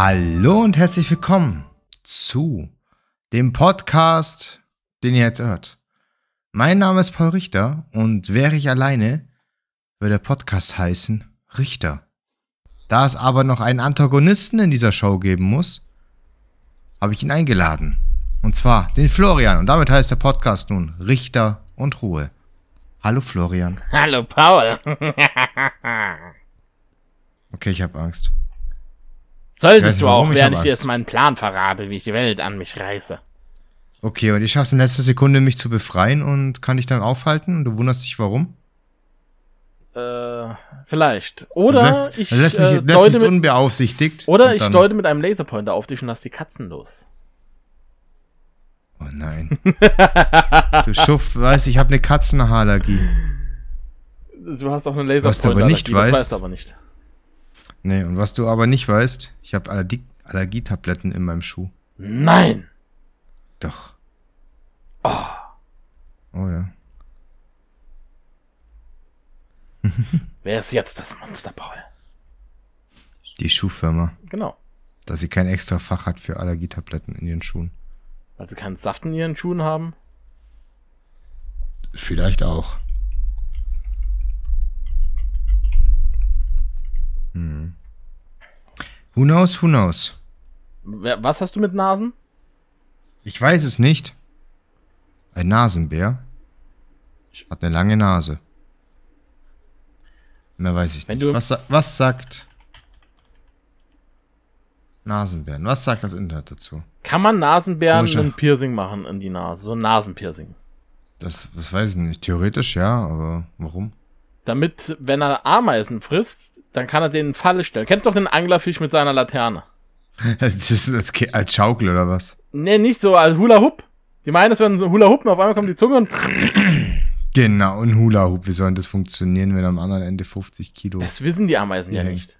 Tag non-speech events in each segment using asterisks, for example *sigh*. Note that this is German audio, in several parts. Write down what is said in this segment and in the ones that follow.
Hallo und herzlich willkommen zu dem Podcast, den ihr jetzt hört. Mein Name ist Paul Richter und wäre ich alleine, würde der Podcast heißen Richter. Da es aber noch einen Antagonisten in dieser Show geben muss, habe ich ihn eingeladen. Und zwar den Florian. Und damit heißt der Podcast nun Richter und Ruhe. Hallo Florian. Hallo Paul. *laughs* okay, ich habe Angst. Solltest du auch, während ich, ich dir jetzt meinen Plan verrate, wie ich die Welt an mich reiße. Okay, und ich schaffe es in letzter Sekunde, mich zu befreien und kann dich dann aufhalten und du wunderst dich, warum? Äh, vielleicht. Oder also lässt, ich also lässt mich, äh, lässt mich unbeaufsichtigt. Oder ich deute mit einem Laserpointer auf dich und lass die Katzen los. Oh nein. *laughs* du Schuft, weißt, ich habe eine Katzenhaarallergie. Du hast auch eine Laserpointer. Was du aber nicht weißt. Das weißt du aber nicht. Nee, und was du aber nicht weißt, ich habe Allergie Allergietabletten in meinem Schuh. Nein! Doch. Oh. Oh ja. *laughs* Wer ist jetzt das Monster, Paul? Die Schuhfirma. Genau. Dass sie kein extra Fach hat für Allergietabletten in ihren Schuhen. Weil sie keinen Saft in ihren Schuhen haben? Vielleicht auch. Who knows, who knows? Was hast du mit Nasen? Ich weiß es nicht. Ein Nasenbär hat eine lange Nase. Mehr weiß ich Wenn nicht. Was, was, sagt Nasenbären? Was sagt das Internet dazu? Kann man Nasenbären Komische. ein Piercing machen in die Nase? So ein Nasenpiercing? Das, das weiß ich nicht. Theoretisch ja, aber warum? damit, wenn er Ameisen frisst, dann kann er denen Falle stellen. Kennst du doch den Anglerfisch mit seiner Laterne? *laughs* das ist als, als Schaukel oder was? Nee, nicht so, als Hula Hoop. Die meinen, es werden so Hula Hoop und auf einmal kommt die Zunge und. *clears throat* Genau, ein Hula Hoop. Wie soll denn das funktionieren, wenn am anderen Ende 50 Kilo. Das wissen die Ameisen ja, ja nicht.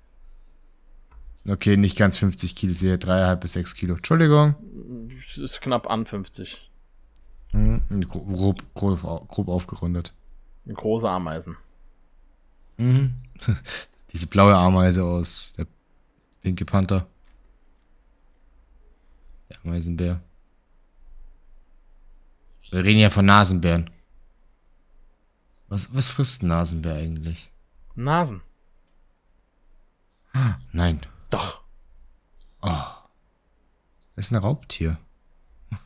Okay, nicht ganz 50 Kilo, sehe 3,5 bis 6 Kilo. Entschuldigung. Das ist knapp an 50. Mhm, grob, grob, grob aufgerundet. Große Ameisen. Mhm. *laughs* Diese blaue Ameise aus der pinke Panther. Der Ameisenbär. Wir reden ja von Nasenbären. Was, was frisst ein Nasenbär eigentlich? Nasen. Ah, nein. Doch. Oh. Das ist ein Raubtier. Hm.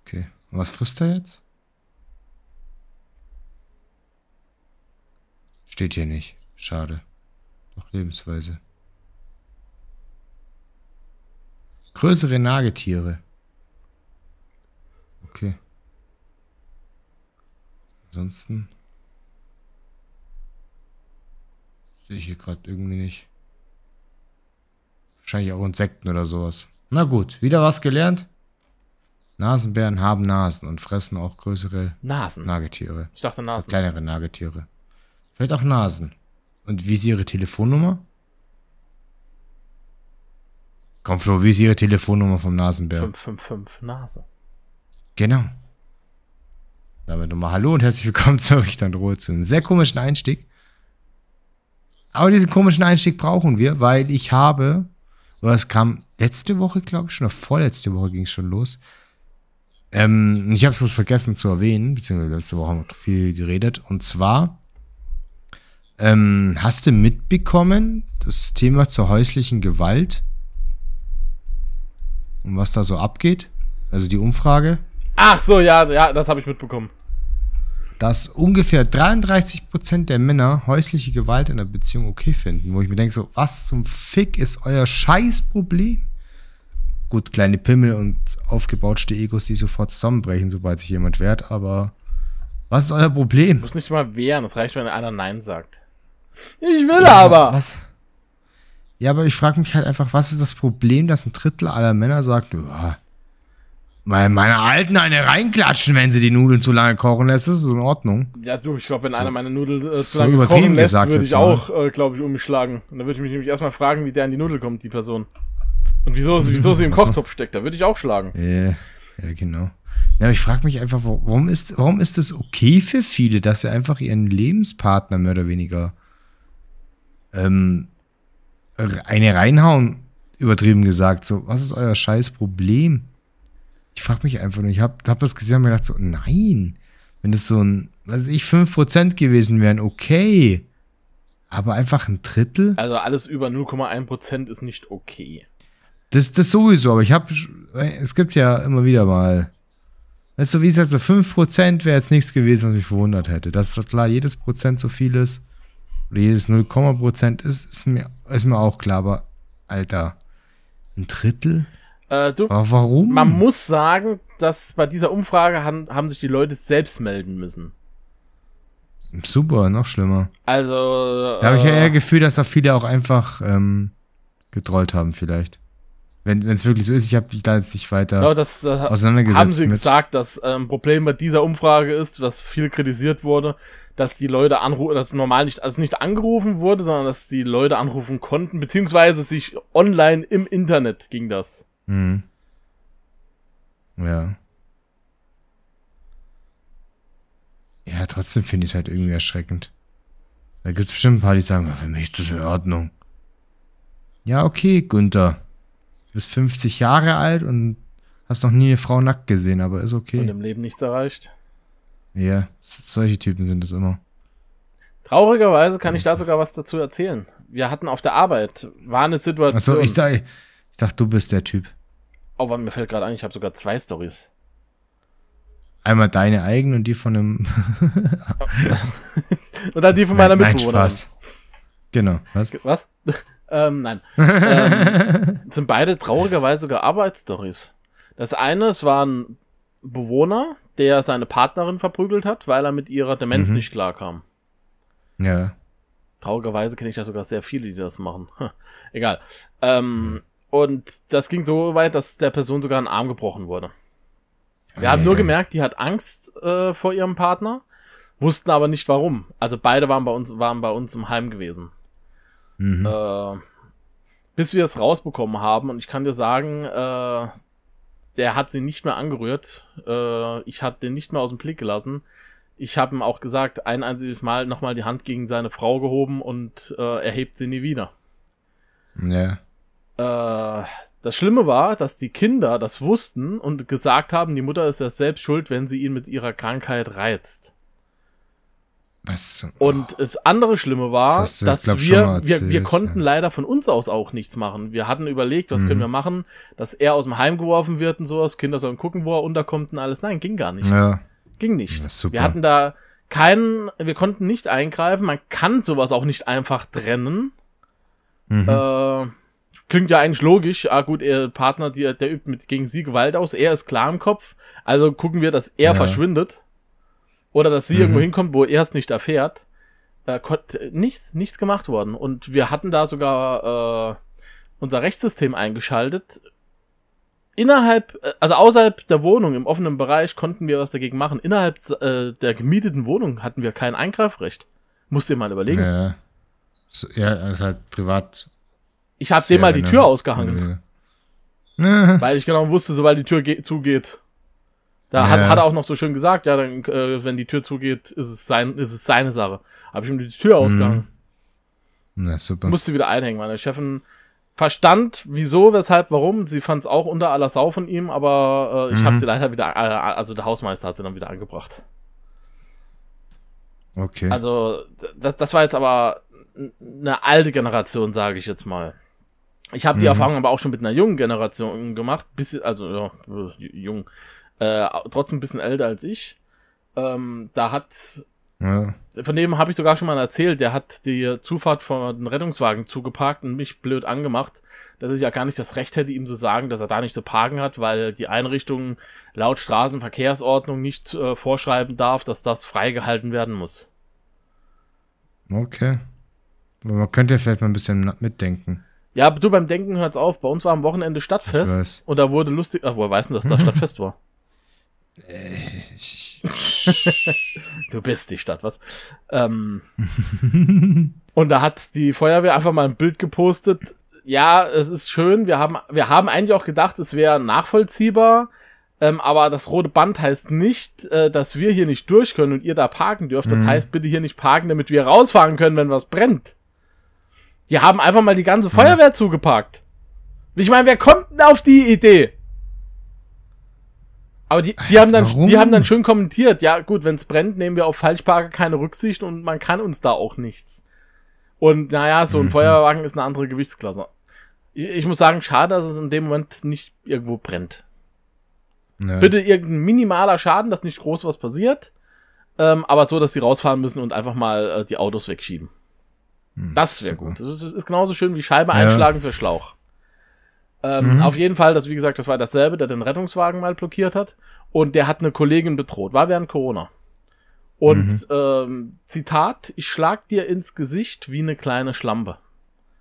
Okay. Und was frisst er jetzt? Steht hier nicht. Schade. Doch Lebensweise. Größere Nagetiere. Okay. Ansonsten sehe ich hier gerade irgendwie nicht. Wahrscheinlich auch Insekten oder sowas. Na gut, wieder was gelernt? Nasenbären haben Nasen und fressen auch größere Nasen. Nagetiere. Ich dachte Nasen. Kleinere Nagetiere. Vielleicht auch Nasen. Und wie ist Ihre Telefonnummer? Komm, Flo, wie ist Ihre Telefonnummer vom Nasenbär? 555 Nase. Genau. Damit nochmal Hallo und herzlich willkommen zur Richtern Ruhe zu einem sehr komischen Einstieg. Aber diesen komischen Einstieg brauchen wir, weil ich habe, so es kam letzte Woche, glaube ich, schon, oder vorletzte Woche ging es schon los. Ähm, ich habe es vergessen zu erwähnen, beziehungsweise letzte Woche haben wir viel geredet. Und zwar ähm, hast du mitbekommen, das Thema zur häuslichen Gewalt? Und was da so abgeht? Also die Umfrage? Ach so, ja, ja, das habe ich mitbekommen. Dass ungefähr 33% der Männer häusliche Gewalt in der Beziehung okay finden. Wo ich mir denke, so, was zum Fick ist euer Scheißproblem? Gut, kleine Pimmel und aufgebautschte Egos, die sofort zusammenbrechen, sobald sich jemand wehrt, aber was ist euer Problem? Du musst nicht mal wehren, das reicht, wenn einer Nein sagt. Ich will ja, aber. Was? Ja, aber ich frage mich halt einfach, was ist das Problem, dass ein Drittel aller Männer sagt, weil meine Alten eine reinklatschen, wenn sie die Nudeln zu lange kochen lässt, das ist in Ordnung. Ja, du, ich glaube, wenn so, einer meine Nudeln äh, zu lange kochen lässt, würde ich auch, äh, glaube ich, umschlagen. Und dann würde ich mich nämlich erstmal fragen, wie der an die Nudel kommt, die Person. Und wieso, wieso sie im Kochtopf steckt, da würde ich auch schlagen. Ja, ja genau. Ja, aber ich frage mich einfach, warum ist, warum ist es okay für viele, dass sie einfach ihren Lebenspartner mehr oder weniger ähm, eine reinhauen, übertrieben gesagt. So, was ist euer scheiß Problem? Ich frage mich einfach nur, ich habe hab das gesehen und mir gedacht, so, nein, wenn das so ein, was weiß ich, 5% gewesen wären, okay. Aber einfach ein Drittel? Also alles über 0,1% ist nicht okay. Das, das sowieso, aber ich habe, es gibt ja immer wieder mal, weißt du, wie gesagt, so 5% wäre jetzt nichts gewesen, was mich verwundert hätte. Das ist klar, jedes Prozent so viel ist. Oder jedes 0, Prozent ist, ist, mir, ist mir auch klar, aber Alter, ein Drittel? Äh, du, Warum? Man muss sagen, dass bei dieser Umfrage haben, haben sich die Leute selbst melden müssen. Super, noch schlimmer. Also. Da habe ich ja äh, eher Gefühl, dass da viele auch einfach ähm, getrollt haben, vielleicht. Wenn es wirklich so ist, ich habe dich da jetzt nicht weiter ja, das, äh, auseinandergesetzt. Haben sie mit. gesagt, das ähm, Problem bei dieser Umfrage ist, was viel kritisiert wurde, dass die Leute anrufen, dass normal nicht, also nicht angerufen wurde, sondern dass die Leute anrufen konnten, beziehungsweise sich online im Internet ging das. Mhm. Ja. Ja, trotzdem finde ich es halt irgendwie erschreckend. Da gibt es bestimmt ein paar, die sagen, für mich ist das in Ordnung. Ja, okay, Gunther bist 50 Jahre alt und hast noch nie eine Frau nackt gesehen, aber ist okay. Und im Leben nichts erreicht. Ja, solche Typen sind es immer. Traurigerweise kann ich da sogar was dazu erzählen. Wir hatten auf der Arbeit, war eine Situation. Achso, ich, dachte, ich dachte, du bist der Typ. Oh, aber mir fällt gerade ein, ich habe sogar zwei Stories. Einmal deine eigene und die von einem. *laughs* und dann die von meiner nein, Mitbewohnerin. Nein, Spaß. Genau. Was? Was? *laughs* ähm, nein. ähm, sind beide traurigerweise sogar Arbeitsstories. Das eine, es war ein Bewohner, der seine Partnerin verprügelt hat, weil er mit ihrer Demenz mhm. nicht klarkam. Ja. Traurigerweise kenne ich da sogar sehr viele, die das machen. *laughs* Egal. Ähm, mhm. Und das ging so weit, dass der Person sogar ein Arm gebrochen wurde. Wir ah, haben nur gemerkt, die hat Angst äh, vor ihrem Partner, wussten aber nicht warum. Also beide waren bei uns, waren bei uns im Heim gewesen. Mhm. Äh, bis wir es rausbekommen haben. Und ich kann dir sagen, äh, der hat sie nicht mehr angerührt. Äh, ich hatte den nicht mehr aus dem Blick gelassen. Ich habe ihm auch gesagt, ein einziges Mal nochmal die Hand gegen seine Frau gehoben und äh, er hebt sie nie wieder. Ja. Äh, das Schlimme war, dass die Kinder das wussten und gesagt haben, die Mutter ist ja selbst schuld, wenn sie ihn mit ihrer Krankheit reizt. Was zum, und das andere Schlimme war, das du, dass glaub, wir, erzählt, wir, wir konnten ja. leider von uns aus auch nichts machen. Wir hatten überlegt, was mhm. können wir machen, dass er aus dem Heim geworfen wird und sowas, Kinder sollen gucken, wo er unterkommt und alles. Nein, ging gar nicht. Ja. Ging nicht. super. Wir hatten da keinen, wir konnten nicht eingreifen, man kann sowas auch nicht einfach trennen. Mhm. Äh, klingt ja eigentlich logisch. Ah, gut, ihr Partner, die, der übt mit, gegen sie Gewalt aus. Er ist klar im Kopf. Also gucken wir, dass er ja. verschwindet. Oder dass sie mhm. irgendwo hinkommt, wo er es nicht erfährt. Äh, nichts, nichts gemacht worden. Und wir hatten da sogar äh, unser Rechtssystem eingeschaltet. Innerhalb, äh, also außerhalb der Wohnung, im offenen Bereich, konnten wir was dagegen machen. Innerhalb äh, der gemieteten Wohnung hatten wir kein Eingreifrecht. Musst dir mal überlegen. Ja, so, ja ist halt privat. Ich habe dem mal die Tür genau. ausgehangen. Ja. *laughs* *laughs* Weil ich genau wusste, sobald die Tür zugeht, da ja. hat, hat, er auch noch so schön gesagt, ja, dann, äh, wenn die Tür zugeht, ist es, sein, ist es seine Sache. Habe ich ihm die Tür mhm. ausgehangen. Na, super. Musste wieder einhängen. Meine Chefin verstand, wieso, weshalb, warum. Sie fand es auch unter aller Sau von ihm, aber äh, ich mhm. habe sie leider wieder, äh, also der Hausmeister hat sie dann wieder angebracht. Okay. Also, das, das war jetzt aber eine alte Generation, sage ich jetzt mal. Ich habe die mhm. Erfahrung aber auch schon mit einer jungen Generation gemacht, bis, also ja, jung, äh, trotzdem ein bisschen älter als ich. Ähm, da hat ja. Von dem habe ich sogar schon mal erzählt, der hat die Zufahrt von einem Rettungswagen zugeparkt und mich blöd angemacht, dass ich ja gar nicht das Recht hätte, ihm zu sagen, dass er da nicht zu parken hat, weil die Einrichtung laut Straßenverkehrsordnung nicht äh, vorschreiben darf, dass das freigehalten werden muss. Okay. man könnte ja vielleicht mal ein bisschen mitdenken. Ja, aber du beim Denken hört's auf. Bei uns war am Wochenende Stadtfest und da wurde lustig. Ach, woher weiß denn, dass das *laughs* Stadtfest war? Äh, *laughs* du bist die Stadt, was? Ähm, und da hat die Feuerwehr einfach mal ein Bild gepostet. Ja, es ist schön. Wir haben, wir haben eigentlich auch gedacht, es wäre nachvollziehbar. Ähm, aber das rote Band heißt nicht, äh, dass wir hier nicht durch können und ihr da parken dürft. Das mhm. heißt, bitte hier nicht parken, damit wir rausfahren können, wenn was brennt. Die haben einfach mal die ganze mhm. Feuerwehr mhm. zugeparkt. Ich meine, wer kommt denn auf die Idee? Aber die, die, haben dann, die haben dann schön kommentiert, ja gut, wenn es brennt, nehmen wir auf Falschparker keine Rücksicht und man kann uns da auch nichts. Und naja, so ein mhm. Feuerwagen ist eine andere Gewichtsklasse. Ich, ich, muss sagen, schade, dass es in dem Moment nicht irgendwo brennt. Nee. Bitte irgendein minimaler Schaden, dass nicht groß was passiert, ähm, aber so, dass sie rausfahren müssen und einfach mal äh, die Autos wegschieben. Mhm, das wäre gut. Das ist, ist, genauso schön wie Scheibe ja. einschlagen für Schlauch. Ähm, mhm. Auf jeden Fall, das wie gesagt, das war dasselbe, der den Rettungswagen mal blockiert hat und der hat eine Kollegin bedroht, war während Corona. Und mhm. ähm, Zitat, ich schlag dir ins Gesicht wie eine kleine Schlampe,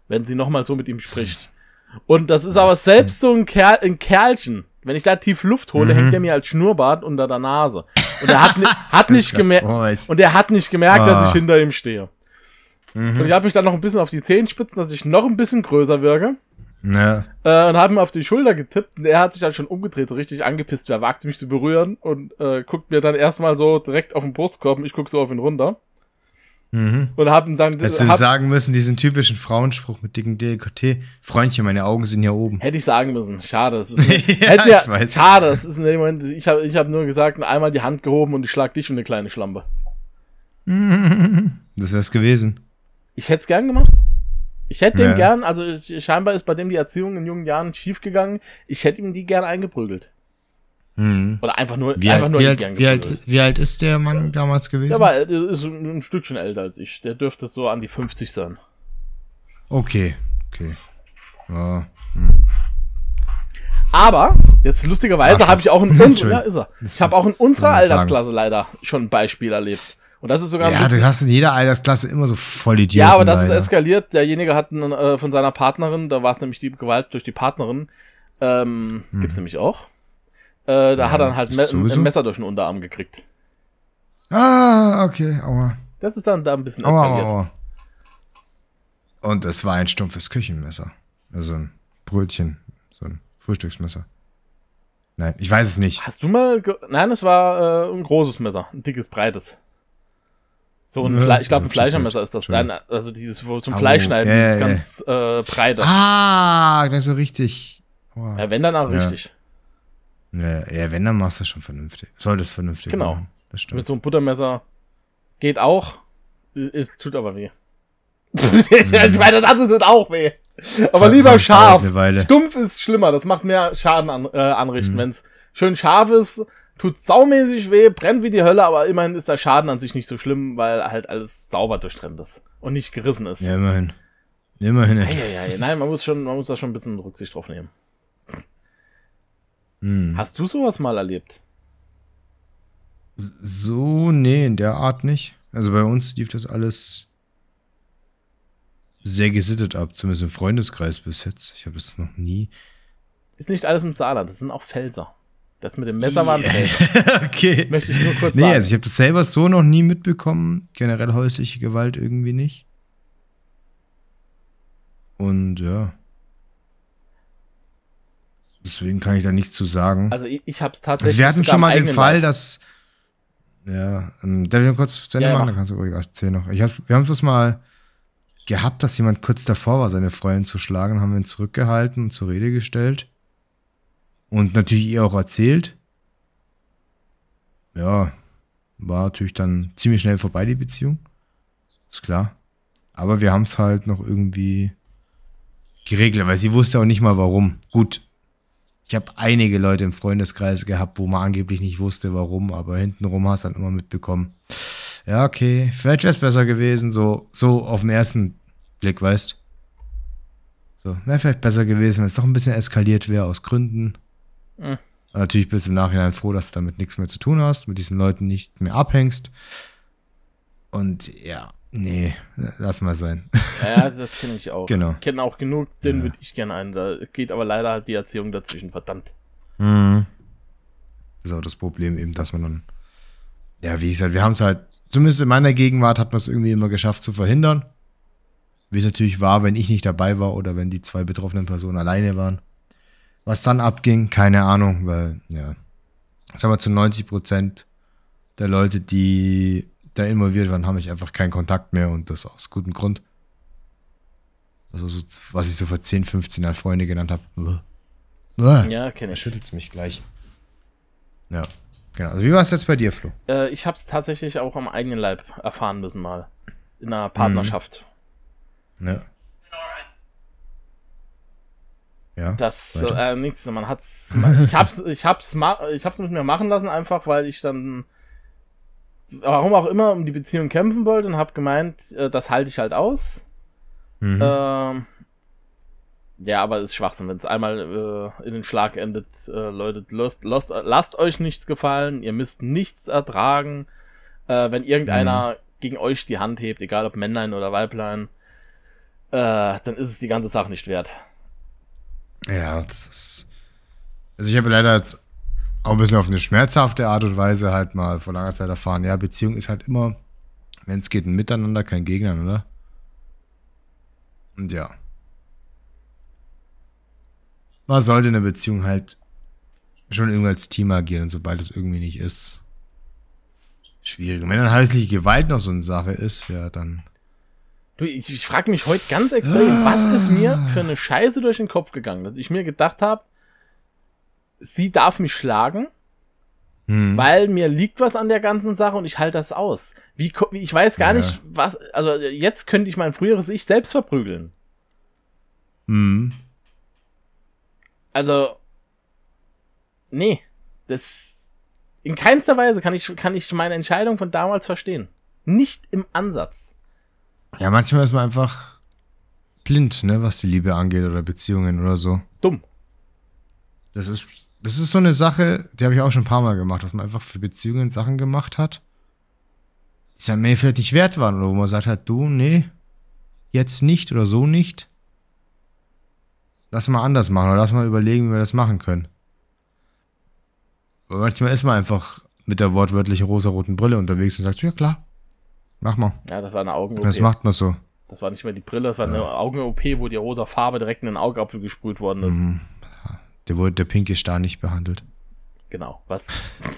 wenn sie nochmal so mit ihm spricht. Und das ist Was aber selbst so ein, Kerl, ein Kerlchen. Wenn ich da tief Luft hole, mhm. hängt er mir als Schnurrbart unter der Nase. Und er hat, ni *laughs* hat nicht gemerkt, und er hat nicht gemerkt, ah. dass ich ah. hinter ihm stehe. Mhm. Und ich habe mich dann noch ein bisschen auf die Zehenspitzen, dass ich noch ein bisschen größer wirke. Ja. Äh, und haben mir auf die Schulter getippt und er hat sich dann schon umgedreht, so richtig angepisst, wer wagt mich zu berühren und äh, guckt mir dann erstmal so direkt auf den Brustkorb und ich gucke so auf ihn runter. Mhm. Und haben dann. Hättest hab, du sagen müssen, diesen typischen Frauenspruch mit dicken DLKT, Freundchen, meine Augen sind hier oben. Hätte ich sagen müssen. Schade. Es ist *laughs* mir, ja, mir, ich weiß. Schade, es ist in dem Moment, ich habe ich hab nur gesagt, einmal die Hand gehoben und ich schlag dich um eine kleine Schlampe. *laughs* Das wär's gewesen. Ich hätte es gern gemacht. Ich hätte ihm ihn gern, also ich, scheinbar ist bei dem die Erziehung in jungen Jahren schiefgegangen. Ich hätte ihm die gern eingeprügelt. Hm. Oder einfach nur, wie einfach alt, nur wie, alt, wie, alt, wie alt ist der Mann damals gewesen? Ja, Der er ist ein Stückchen älter als ich. Der dürfte so an die 50 sein. Okay, okay. Ja. Hm. Aber, jetzt lustigerweise habe ich auch in ja, ist er. Ich habe auch in unserer Altersklasse leider schon ein Beispiel erlebt. Und das ist sogar. Ja, du hast in jeder Altersklasse immer so voll Idioten. Ja, aber das leider. ist eskaliert. Derjenige hat einen, äh, von seiner Partnerin, da war es nämlich die Gewalt durch die Partnerin, ähm, hm. gibt's nämlich auch. Äh, da ja, hat er dann halt sowieso? ein Messer durch den Unterarm gekriegt. Ah, okay, aua. Das ist dann da ein bisschen aua, eskaliert. Aua, aua. Und es war ein stumpfes Küchenmesser. Also ein Brötchen, so ein Frühstücksmesser. Nein, ich weiß es nicht. Hast du mal. Nein, es war äh, ein großes Messer, ein dickes, breites. So ein Fleisch, ich glaube, ein Fleischermesser ist das. Nein, also dieses wo zum oh, Fleischschneiden, yeah, dieses yeah. ganz äh, breite. Ah, das ist so richtig. Oh. Ja, wenn dann auch ja. richtig. Ja, ja, wenn dann machst du schon vernünftig. Soll das vernünftig genau. machen. Das stimmt. Mit so einem Buttermesser geht auch, es tut aber weh. *laughs* *laughs* ich meine, das andere tut auch weh. Aber lieber scharf. Stumpf ist schlimmer, das macht mehr Schaden an, äh, anrichten. Mhm. Wenn es schön scharf ist, tut saumäßig weh, brennt wie die Hölle, aber immerhin ist der Schaden an sich nicht so schlimm, weil halt alles sauber durchtrennt ist und nicht gerissen ist. Ja, immerhin. Immerhin. Ei, ei, ei. Nein, man muss schon, man muss da schon ein bisschen Rücksicht drauf nehmen. Hm. Hast du sowas mal erlebt? So, nee, in der Art nicht. Also bei uns lief das alles sehr gesittet ab, zumindest im Freundeskreis bis jetzt. Ich habe es noch nie. Ist nicht alles im Saarland, das sind auch Felser. Das mit dem Messer war ein yeah. *laughs* Okay. Möchte ich nur kurz nee, sagen. Nee, also ich habe das selber so noch nie mitbekommen. Generell häusliche Gewalt irgendwie nicht. Und ja. Deswegen kann ich da nichts zu sagen. Also ich, ich habe es also tatsächlich. Also wir hatten schon mal den Fall, Land. dass. Ja, ähm, darf ich noch kurz zu Ende ja, machen? Ja. Dann kannst du ruhig erzählen noch. Ich hab's, wir haben es mal gehabt, dass jemand kurz davor war, seine Freundin zu schlagen, haben wir ihn zurückgehalten und zur Rede gestellt. Und natürlich ihr auch erzählt. Ja, war natürlich dann ziemlich schnell vorbei, die Beziehung. Ist klar. Aber wir haben es halt noch irgendwie geregelt, weil sie wusste auch nicht mal warum. Gut, ich habe einige Leute im Freundeskreis gehabt, wo man angeblich nicht wusste warum, aber hintenrum hast du dann immer mitbekommen. Ja, okay, vielleicht wäre es besser gewesen, so, so auf den ersten Blick, weißt. du. So, wäre vielleicht besser gewesen, wenn es doch ein bisschen eskaliert wäre aus Gründen. Mhm. Natürlich bist du im Nachhinein froh, dass du damit nichts mehr zu tun hast, mit diesen Leuten nicht mehr abhängst. Und ja, nee, lass mal sein. Ja, also das kenne ich auch. *laughs* Genau. Ich kenne auch genug, den ja. würde ich gerne ein. Da geht aber leider halt die Erziehung dazwischen, verdammt. Mhm. Das ist auch das Problem eben, dass man dann, ja, wie gesagt, wir haben es halt, zumindest in meiner Gegenwart hat man es irgendwie immer geschafft zu verhindern. Wie es natürlich war, wenn ich nicht dabei war oder wenn die zwei betroffenen Personen alleine waren. Was dann abging, keine Ahnung, weil, ja, sagen wir zu 90 Prozent der Leute, die da involviert waren, habe ich einfach keinen Kontakt mehr und das aus gutem Grund. Also, so, was ich so vor 10, 15 Jahren Freunde genannt habe. Ja, kenne ich. Schüttelt mich gleich. Ja, genau. Also, wie war es jetzt bei dir, Flo? Äh, ich habe es tatsächlich auch am eigenen Leib erfahren müssen, mal. In einer Partnerschaft. Mhm. Ja. Ja, das äh, nichts, man hat's Man, *laughs* ich hab's ich hab's Ma, ich hab's mit mir machen lassen einfach, weil ich dann warum auch immer um die Beziehung kämpfen wollte und hab gemeint, äh, das halte ich halt aus. Mhm. Ähm, ja, aber es ist Schwachsinn, wenn es einmal äh, in den Schlag endet. Äh, Leute, lost, lost, lasst euch nichts gefallen, ihr müsst nichts ertragen, äh, wenn irgendeiner mhm. gegen euch die Hand hebt, egal ob Männlein oder Weiblein, äh, dann ist es die ganze Sache nicht wert. Ja, das ist. Also ich habe leider jetzt auch ein bisschen auf eine schmerzhafte Art und Weise halt mal vor langer Zeit erfahren. Ja, Beziehung ist halt immer, wenn es geht, ein Miteinander, kein Gegner, oder? Und ja. Man sollte in der Beziehung halt schon irgendwie als Team agieren, und sobald es irgendwie nicht ist. Schwierig. Und wenn dann häusliche Gewalt noch so eine Sache ist, ja, dann. Du, ich, ich frage mich heute ganz extrem, was ist mir ah. für eine Scheiße durch den Kopf gegangen, dass ich mir gedacht habe, sie darf mich schlagen, hm. weil mir liegt was an der ganzen Sache und ich halte das aus. Wie, ich weiß gar ja. nicht, was, also jetzt könnte ich mein früheres Ich selbst verprügeln. Hm. Also, nee, das, in keinster Weise kann ich, kann ich meine Entscheidung von damals verstehen. Nicht im Ansatz. Ja, manchmal ist man einfach blind, ne, was die Liebe angeht oder Beziehungen oder so. Dumm. Das ist, das ist so eine Sache, die habe ich auch schon ein paar Mal gemacht, dass man einfach für Beziehungen Sachen gemacht hat, die es am Ende vielleicht nicht wert waren oder wo man sagt hat, du, nee, jetzt nicht oder so nicht. Lass mal anders machen oder lass mal überlegen, wie wir das machen können. Aber manchmal ist man einfach mit der wortwörtlichen rosa-roten Brille unterwegs und sagt, ja klar, Mach mal. Ja, das war eine Augen-OP. Das macht man so. Das war nicht mehr die Brille, das war ja. eine Augen-OP, wo die rosa Farbe direkt in den Augapfel gesprüht worden ist. Mhm. Der wurde der pinke Star nicht behandelt. Genau, was?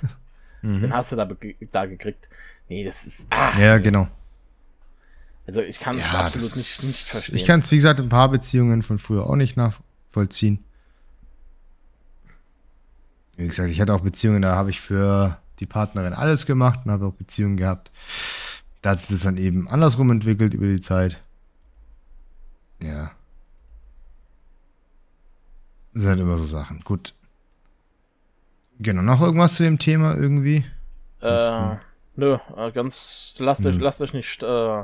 *laughs* mhm. Den hast du da, da gekriegt. Nee, das ist. Ah, ja, genau. Also ich kann es ja, absolut nicht, nicht verstehen. Ich kann es, wie gesagt, ein paar Beziehungen von früher auch nicht nachvollziehen. Wie gesagt, ich hatte auch Beziehungen, da habe ich für die Partnerin alles gemacht und habe auch Beziehungen gehabt. Da hat sich das dann eben andersrum entwickelt über die Zeit. Ja. Das sind halt immer so Sachen. Gut. Genau, noch irgendwas zu dem Thema irgendwie? Äh, hm. nö, äh, ganz, lasst euch, lasst euch nicht, äh,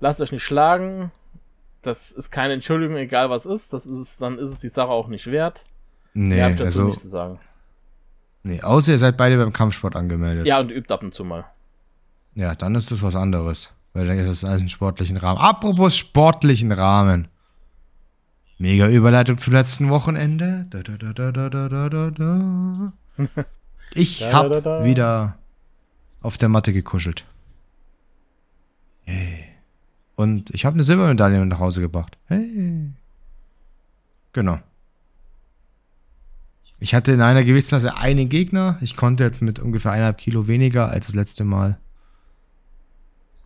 lasst euch nicht schlagen. Das ist keine Entschuldigung, egal was ist. Das ist es, dann ist es die Sache auch nicht wert. Nee, habt dazu also, nichts zu sagen. Nee, außer ihr seid beide beim Kampfsport angemeldet. Ja, und übt ab und zu mal. Ja, dann ist das was anderes. Weil dann ist das alles im sportlichen Rahmen. Apropos sportlichen Rahmen. Mega Überleitung zum letzten Wochenende. Da, da, da, da, da, da, da, da. *laughs* Ich habe wieder auf der Matte gekuschelt. Hey. Und ich habe eine Silbermedaille nach Hause gebracht. Hey. Genau. Ich hatte in einer Gewichtsklasse einen Gegner. Ich konnte jetzt mit ungefähr eineinhalb Kilo weniger als das letzte Mal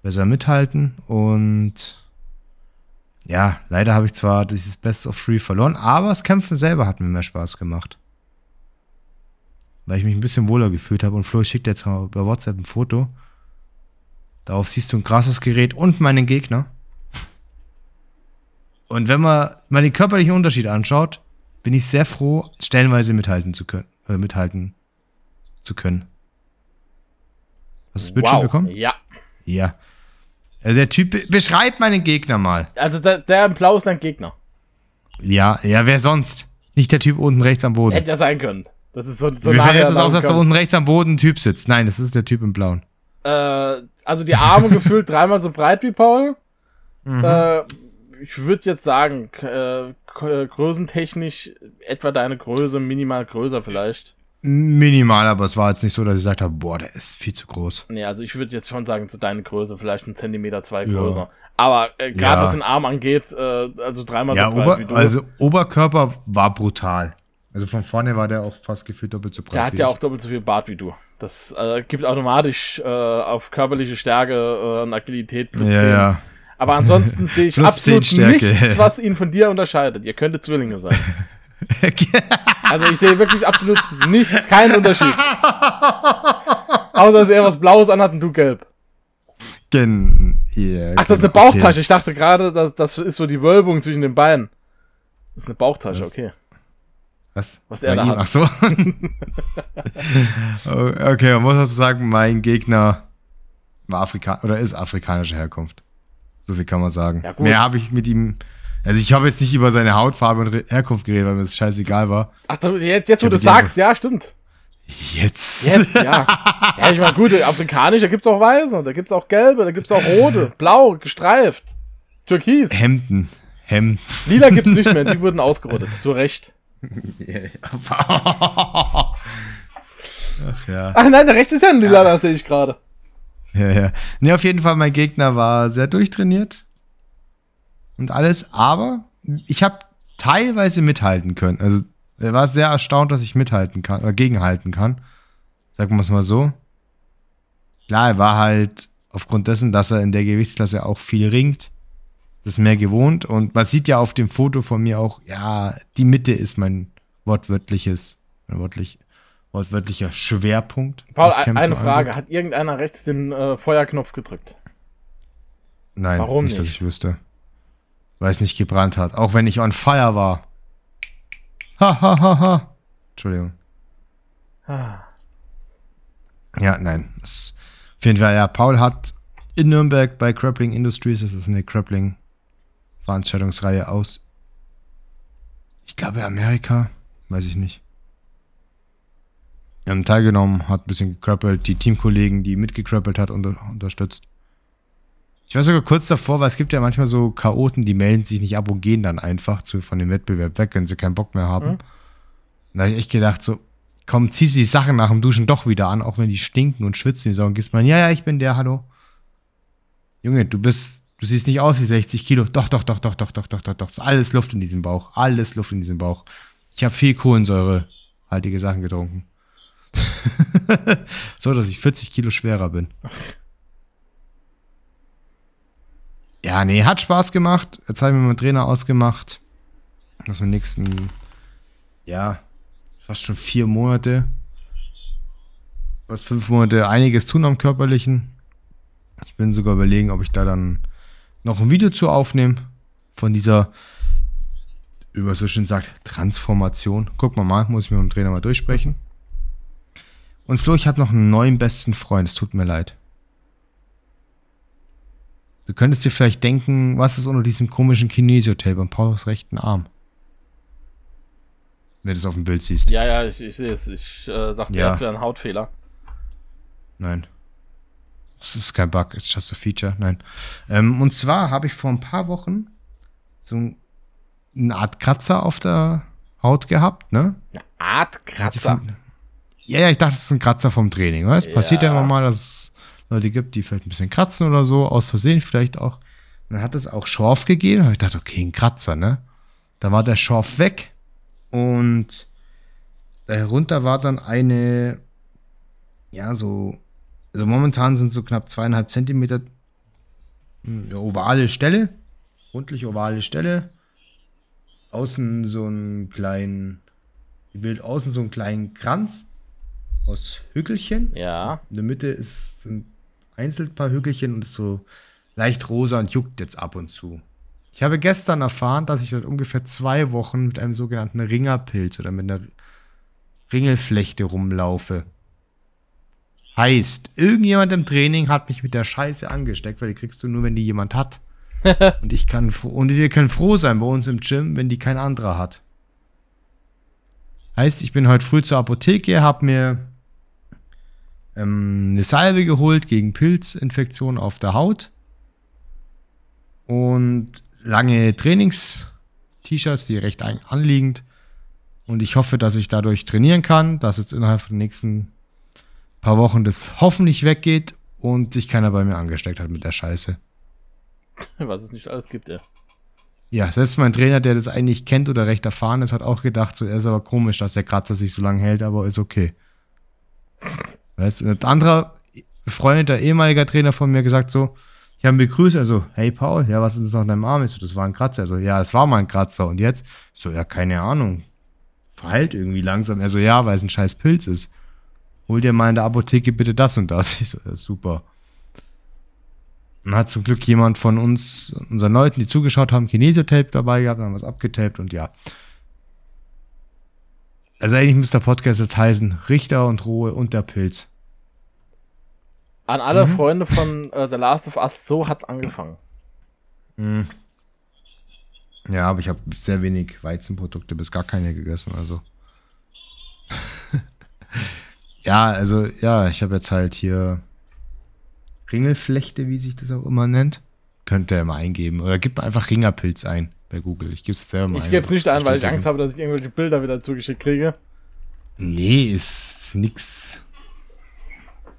besser mithalten. Und ja, leider habe ich zwar dieses Best of Three verloren, aber das Kämpfen selber hat mir mehr Spaß gemacht. Weil ich mich ein bisschen wohler gefühlt habe. Und Flo ich schicke dir jetzt mal über WhatsApp ein Foto. Darauf siehst du ein krasses Gerät und meinen Gegner. Und wenn man mal den körperlichen Unterschied anschaut, bin ich sehr froh, stellenweise mithalten zu können. Äh, mithalten zu können. Hast du das Bildschirm wow. bekommen? Ja. Ja. Also der Typ, beschreib meinen Gegner mal. Also der, der im Blau ist dein Gegner. Ja, ja, wer sonst? Nicht der Typ unten rechts am Boden. Hätte ja sein können. Das ist so, so Mir fällt jetzt auf, dass da unten rechts am Boden ein Typ sitzt. Nein, das ist der Typ im Blauen. Äh, also die Arme *laughs* gefühlt dreimal so breit wie Paul. Mhm. Äh, ich würde jetzt sagen, äh, äh, größentechnisch etwa deine Größe, minimal größer vielleicht. Minimal, aber es war jetzt nicht so, dass ich gesagt habe, boah, der ist viel zu groß. Nee, also ich würde jetzt schon sagen, zu deiner Größe, vielleicht ein Zentimeter, zwei ja. Aber äh, gerade ja. was den Arm angeht, äh, also dreimal ja, so breit Ober wie du. Also Oberkörper war brutal. Also von vorne war der auch fast gefühlt doppelt so breit. Der hat ja auch doppelt so viel Bart wie du. Das äh, gibt automatisch äh, auf körperliche Stärke äh, und Agilität plus ja, 10. Ja. Aber ansonsten sehe *laughs* ich absolut nichts, was ihn von dir unterscheidet. Ihr könntet Zwillinge sein. *laughs* *laughs* also ich sehe wirklich absolut nichts, keinen Unterschied. Außer dass er was Blaues anhat und du gelb. Gen yeah, Ach, das ist eine Bauchtasche. Ich dachte gerade, das, das ist so die Wölbung zwischen den Beinen. Das ist eine Bauchtasche, okay. Was? Was er da hat. Ach so. *laughs* okay, man muss also sagen, mein Gegner war Afrika oder ist afrikanischer Herkunft. So viel kann man sagen. Ja, Mehr habe ich mit ihm also ich habe jetzt nicht über seine Hautfarbe und Herkunft geredet, weil mir das scheißegal war. Ach, jetzt, jetzt wo du sagst, ja, stimmt. Jetzt. Jetzt, ja. *laughs* ja, ich meine, gut, afrikanisch, da gibt's auch weiße, da gibt's auch gelbe, da gibt's auch rote, *laughs* blau, gestreift, türkis. Hemden. Hemden. Lila gibt's nicht mehr, die *laughs* wurden ausgerottet, zu Recht. Ach ja. Ach nein, der rechts ist ja ein Lila, ja. sehe ich gerade. Ja, ja. Nee, auf jeden Fall, mein Gegner war sehr durchtrainiert und alles, aber ich habe teilweise mithalten können. Also er war sehr erstaunt, dass ich mithalten kann oder gegenhalten kann. Sagen wir es mal so. Klar, er war halt aufgrund dessen, dass er in der Gewichtsklasse auch viel ringt, das mehr gewohnt. Und man sieht ja auf dem Foto von mir auch, ja, die Mitte ist mein wortwörtliches, mein wortlich, wortwörtlicher Schwerpunkt. Paul, eine Frage. Angeht. Hat irgendeiner rechts den äh, Feuerknopf gedrückt? Nein, Warum nicht, nicht, dass ich wüsste weil es nicht gebrannt hat. Auch wenn ich on fire war. Ha, ha, ha, ha. Entschuldigung. Ah. Ja, nein. Das, auf jeden Fall, ja, Paul hat in Nürnberg bei Crappling Industries, das ist eine Crappling veranstaltungsreihe aus, ich glaube, Amerika, weiß ich nicht. Wir ähm, haben teilgenommen, hat ein bisschen gekrappelt, die Teamkollegen, die mitgekrappelt hat, unter unterstützt. Ich war sogar kurz davor, weil es gibt ja manchmal so Chaoten, die melden sich nicht ab und gehen dann einfach zu, von dem Wettbewerb weg, wenn sie keinen Bock mehr haben. Mhm. Da habe ich echt gedacht, so, komm, ziehst du die Sachen nach dem Duschen doch wieder an, auch wenn die stinken und schwitzen. Die sagen, gehst mal, ja, ja, ich bin der, hallo. Junge, du bist, du siehst nicht aus wie 60 Kilo. Doch, doch, doch, doch, doch, doch, doch, doch, doch. Ist alles Luft in diesem Bauch. Alles Luft in diesem Bauch. Ich habe viel kohlensäurehaltige Sachen getrunken. *laughs* so, dass ich 40 Kilo schwerer bin. *laughs* Ja, nee, hat Spaß gemacht. Jetzt habe ich mit meinem Trainer ausgemacht, dass wir nächsten, ja, fast schon vier Monate, fast fünf Monate einiges tun am körperlichen. Ich bin sogar überlegen, ob ich da dann noch ein Video zu aufnehme von dieser, wie man so schön sagt, Transformation. Guck mal mal, muss ich mit dem Trainer mal durchsprechen. Und Flo, ich habe noch einen neuen besten Freund, es tut mir leid. Du könntest dir vielleicht denken, was ist unter diesem komischen Kinesio-Tape am Paulus rechten Arm? Wenn du es auf dem Bild siehst. Ja, ja, ich, ich sehe es. Ich äh, dachte, ja. das wäre ein Hautfehler. Nein. Es ist kein Bug, it's just a feature. Nein. Ähm, und zwar habe ich vor ein paar Wochen so ein, eine Art Kratzer auf der Haut gehabt, ne? Eine Art Kratzer? ja, ja, ich dachte, es ist ein Kratzer vom Training, oder? Es ja. passiert ja immer mal, dass Es, Leute gibt, die vielleicht ein bisschen kratzen oder so, aus Versehen vielleicht auch. dann hat es auch Schorf gegeben. ich gedacht, okay, ein Kratzer, ne? Da war der Schorf weg und darunter war dann eine, ja, so, also momentan sind so knapp zweieinhalb Zentimeter hm, ovale Stelle, rundlich ovale Stelle. Außen so ein kleinen, die Bild außen so ein kleinen Kranz aus Hückelchen. Ja. In der Mitte ist, sind einzeln paar Hügelchen und ist so leicht rosa und juckt jetzt ab und zu. Ich habe gestern erfahren, dass ich seit ungefähr zwei Wochen mit einem sogenannten Ringerpilz oder mit einer Ringelflechte rumlaufe. Heißt, irgendjemand im Training hat mich mit der Scheiße angesteckt, weil die kriegst du nur, wenn die jemand hat. *laughs* und ich kann und wir können froh sein bei uns im Gym, wenn die kein anderer hat. Heißt, ich bin heute früh zur Apotheke, hab mir ähm, eine Salbe geholt gegen Pilzinfektion auf der Haut. Und lange Trainings-T-Shirts, die recht anliegend. Und ich hoffe, dass ich dadurch trainieren kann, dass jetzt innerhalb der nächsten paar Wochen das hoffentlich weggeht und sich keiner bei mir angesteckt hat mit der Scheiße. *laughs* Was es nicht alles gibt, ja. Ja, selbst mein Trainer, der das eigentlich kennt oder recht erfahren ist, hat auch gedacht, so, er ist aber komisch, dass der Kratzer sich so lange hält, aber ist okay. *laughs* Weißt, du, ein anderer befreundeter ehemaliger Trainer von mir gesagt so, ich habe ihn begrüßt, also, hey Paul, ja, was ist das noch deinem Arm? Ich so, das war ein Kratzer. Also, ja, das war mal ein Kratzer. Und jetzt? Ich so, ja, keine Ahnung. Verheilt irgendwie langsam. Also, ja, weil es ein scheiß Pilz ist. Hol dir mal in der Apotheke bitte das und das. *laughs* Ich so, ja, super. Dann hat zum Glück jemand von uns, unseren Leuten, die zugeschaut haben, Kinesiotape dabei gehabt, haben was abgetaped und ja. Also eigentlich müsste der Podcast jetzt heißen Richter und Ruhe und der Pilz. An alle mhm. Freunde von äh, The Last of Us, so hat's angefangen. Mhm. Ja, aber ich habe sehr wenig Weizenprodukte, bis gar keine gegessen, also. *laughs* ja, also, ja, ich habe jetzt halt hier Ringelflechte, wie sich das auch immer nennt. Könnt ihr mal eingeben. Oder gibt mal einfach Ringerpilz ein bei Google. Ich gebe es selber mal. Ich gebe es nicht an, weil ich Angst habe, dass ich irgendwelche Bilder wieder zugeschickt kriege. Nee, ist nix.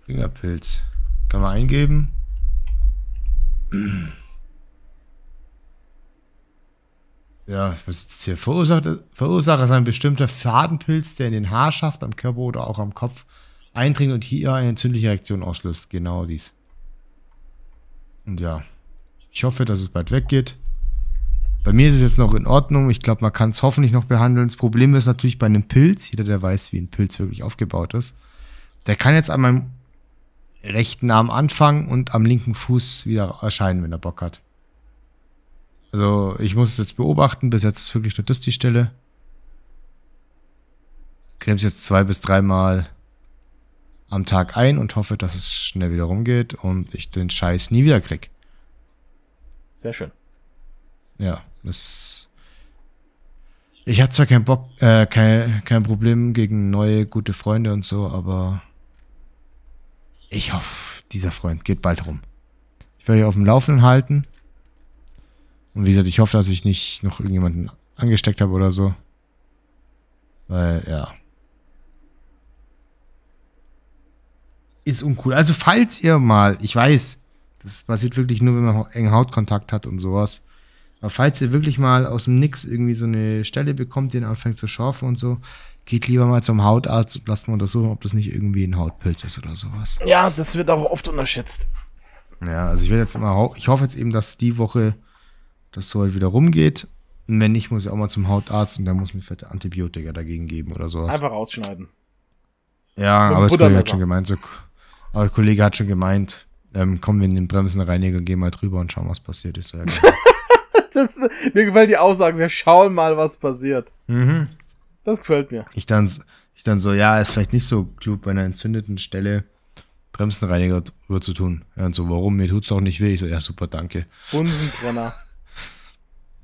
Fingerpilz. Kann man eingeben. Ja, was ist hier? Verursacher, Verursacher ist ein bestimmter Fadenpilz, der in den Haarschaft, am Körper oder auch am Kopf eindringt und hier eine entzündliche Reaktion auslöst. Genau dies. Und ja, ich hoffe, dass es bald weggeht. Bei mir ist es jetzt noch in Ordnung. Ich glaube, man kann es hoffentlich noch behandeln. Das Problem ist natürlich bei einem Pilz, jeder, der weiß, wie ein Pilz wirklich aufgebaut ist, der kann jetzt an meinem rechten Arm anfangen und am linken Fuß wieder erscheinen, wenn er Bock hat. Also ich muss es jetzt beobachten, bis jetzt ist wirklich nur das die Stelle. Creme es jetzt zwei bis dreimal am Tag ein und hoffe, dass es schnell wieder rumgeht und ich den Scheiß nie wieder krieg. Sehr schön. Ja. Das ich hatte zwar keinen Bock, äh, kein, kein Problem gegen neue gute Freunde und so, aber ich hoffe, dieser Freund geht bald rum. Ich werde euch auf dem Laufenden halten. Und wie gesagt, ich hoffe, dass ich nicht noch irgendjemanden angesteckt habe oder so. Weil, ja. Ist uncool. Also falls ihr mal, ich weiß, das passiert wirklich nur, wenn man engen Hautkontakt hat und sowas. Aber falls ihr wirklich mal aus dem Nix irgendwie so eine Stelle bekommt, die anfängt zu schorfen und so, geht lieber mal zum Hautarzt und lasst mal untersuchen, ob das nicht irgendwie ein Hautpilz ist oder sowas. Ja, das wird auch oft unterschätzt. Ja, also ich will jetzt mal, ich hoffe jetzt eben, dass die Woche das so halt wieder rumgeht. Und wenn nicht, muss ich auch mal zum Hautarzt und dann muss mir fette Antibiotika dagegen geben oder sowas. Einfach rausschneiden. Ja, und aber der Kollege hat schon gemeint, so, aber der Kollege hat schon gemeint, ähm, kommen wir in den Bremsenreiniger, gehen mal drüber und schauen, was passiert ist. So, ja, genau. *laughs* Das, mir gefällt die Aussage, wir schauen mal, was passiert. Mhm. Das gefällt mir. Ich dann, ich dann so, ja, ist vielleicht nicht so klug, bei einer entzündeten Stelle Bremsenreiniger drüber zu tun. Ja, und so, warum? Mir tut's doch nicht weh. Ich so, ja, super, danke. Bunsenbrenner. *laughs*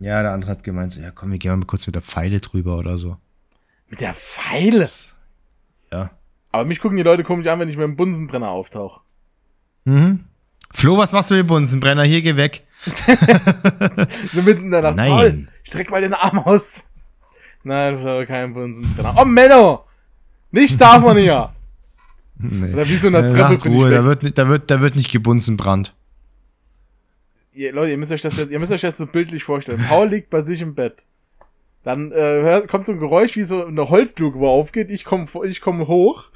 Ja, der andere hat gemeint, so, ja, komm, wir gehen mal kurz mit der Pfeile drüber oder so. Mit der Pfeile? Ja. Aber mich gucken die Leute komisch an, wenn ich mit dem Bunsenbrenner auftauche. Mhm. Flo, was machst du mit dem Bunsenbrenner? Hier, geh weg so *laughs* mitten danach. Nein. Paul, streck mal den Arm aus. Nein, das war kein Bunsen. Genau. Oh, Menno! Nicht davon hier! Nee. Oder wie so eine äh, Treppe Ach, Ruhe, da wird, da, wird, da wird nicht gebunsen Brand. Ihr, Leute, ihr müsst, euch das jetzt, ihr müsst euch das so bildlich vorstellen. Paul liegt bei sich im Bett. Dann äh, hört, kommt so ein Geräusch wie so eine Holzluke, wo aufgeht. Ich komme ich komm hoch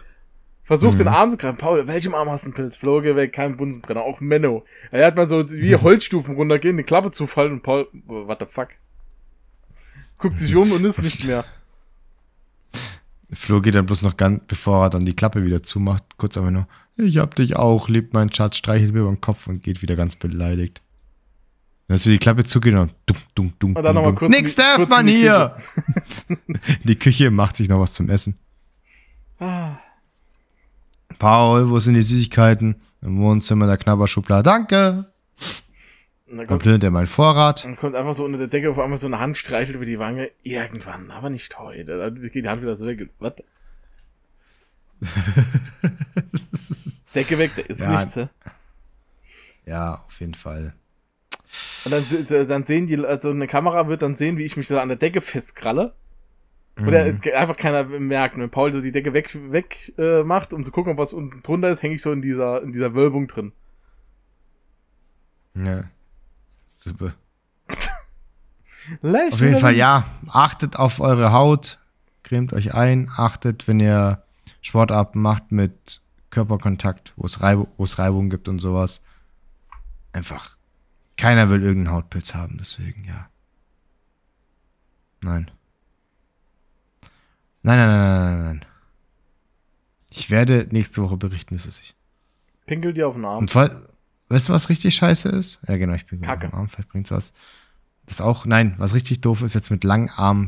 Versucht mhm. den Arm zu greifen. Paul, welchem Arm hast du einen Pilz? Flo, geh weg, kein Bunsenbrenner, auch Menno. Er hat mal so wie mhm. Holzstufen runtergehen, eine Klappe zufallen und Paul, what the fuck? Guckt sich um und ist nicht mehr. Flo geht dann bloß noch ganz, bevor er dann die Klappe wieder zumacht, kurz aber nur, ich hab dich auch, liebt mein Schatz, streichelt mir über den Kopf und geht wieder ganz beleidigt. Dann hast du die Klappe zugehen und dumm, dumm, dumm. Und dann dumm, dumm. Nix darf man hier! *laughs* die Küche macht sich noch was zum Essen. Paul, wo sind die Süßigkeiten im Wohnzimmer der Knabberschublade. Danke. Und dann, kommt, dann plündert er meinen Vorrat. Dann kommt einfach so unter der Decke auf einmal so eine Hand streichelt über die Wange. Irgendwann, aber nicht heute. Dann geht die Hand wieder so weg. Was? Decke weg, ist ja, nichts. He? Ja, auf jeden Fall. Und dann, dann sehen die, also eine Kamera wird dann sehen, wie ich mich da an der Decke festkralle. Oder mhm. einfach keiner merkt. wenn ne? Paul so die Decke weg, weg äh, macht, um zu gucken, ob was unten drunter ist, hänge ich so in dieser, in dieser Wölbung drin. Ja. Super. auf jeden Fall, ja. Achtet auf eure Haut, cremt euch ein, achtet, wenn ihr Sportarten macht mit Körperkontakt, wo es Reib Reibung gibt und sowas. Einfach, keiner will irgendeinen Hautpilz haben, deswegen, ja. Nein. Nein, nein, nein, nein, nein. Ich werde nächste Woche berichten, ist es ich. Pinkel dir auf den Arm. Und fall, weißt du, was richtig scheiße ist? Ja, genau, ich pinkel Kacke. auf den Arm, vielleicht bringt's was. Das auch, nein, was richtig doof ist, jetzt mit langen arm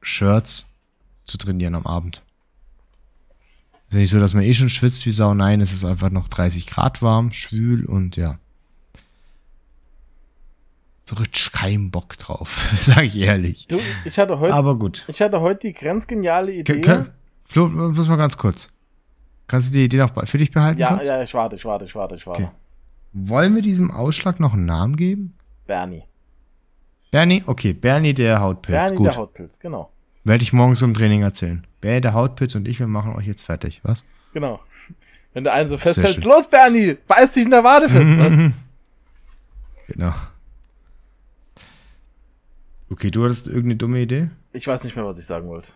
shirts zu trainieren am Abend. Ist ja nicht so, dass man eh schon schwitzt wie Sau. Nein, es ist einfach noch 30 Grad warm, schwül und ja so keinen Bock drauf, *laughs* sage ich ehrlich. Du, ich hatte heute, Aber gut. Ich hatte heute die grenzgeniale Idee. K Flo, muss mal ganz kurz. Kannst du die Idee noch für dich behalten? Ja, kurz? ja, ich warte, ich warte, ich warte, ich warte. Okay. Wollen wir diesem Ausschlag noch einen Namen geben? Bernie. Bernie? Okay, Bernie der Hautpilz. Bernie gut. der Hautpilz, genau. Werde ich morgens im Training erzählen. Bernie der Hautpilz und ich, wir machen euch jetzt fertig, was? Genau. Wenn du einen so festhältst, los Bernie, beiß dich in der Wade fest, was? *laughs* Genau. Okay, du hattest irgendeine dumme Idee? Ich weiß nicht mehr, was ich sagen wollte.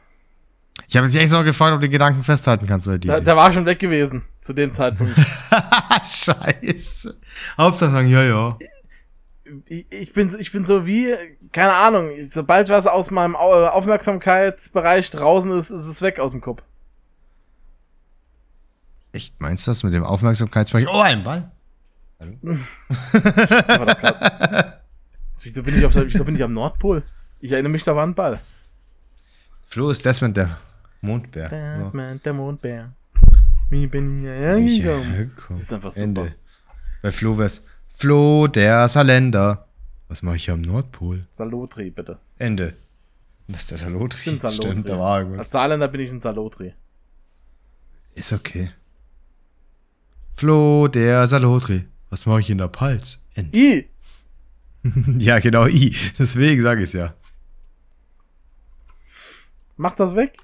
Ich habe jetzt echt so gefragt, ob du den Gedanken festhalten kannst oder die. Da, der war schon weg gewesen zu dem Zeitpunkt. *laughs* Scheiße. Hauptsache ja, ja. Ich, ich bin, ich bin so wie, keine Ahnung, sobald was aus meinem äh, Aufmerksamkeitsbereich draußen ist, ist es weg aus dem Kopf. Echt, meinst du das mit dem Aufmerksamkeitsbereich? Oh, ein Ball. Hallo? *laughs* Wieso bin ich, auf, wieso bin ich am Nordpol? Ich erinnere mich, da war ein Ball. Flo ist Desmond der Mondbär. Desmond der Mondbär. Wie bin ich hier hergekommen? Das ist einfach super. Ende. Bei Flo wär's Flo der Salender. Was mache ich hier am Nordpol? Salotri, bitte. Ende. Das ist der Salotri. Ich bin Salotri. Stimmt, da war irgendwas. Als Saarländer bin ich ein Salotri. Ist okay. Flo der Salotri. Was mache ich in der Palz? Ende. I. *laughs* ja, genau, I. Deswegen sage ich es ja. Mach das weg.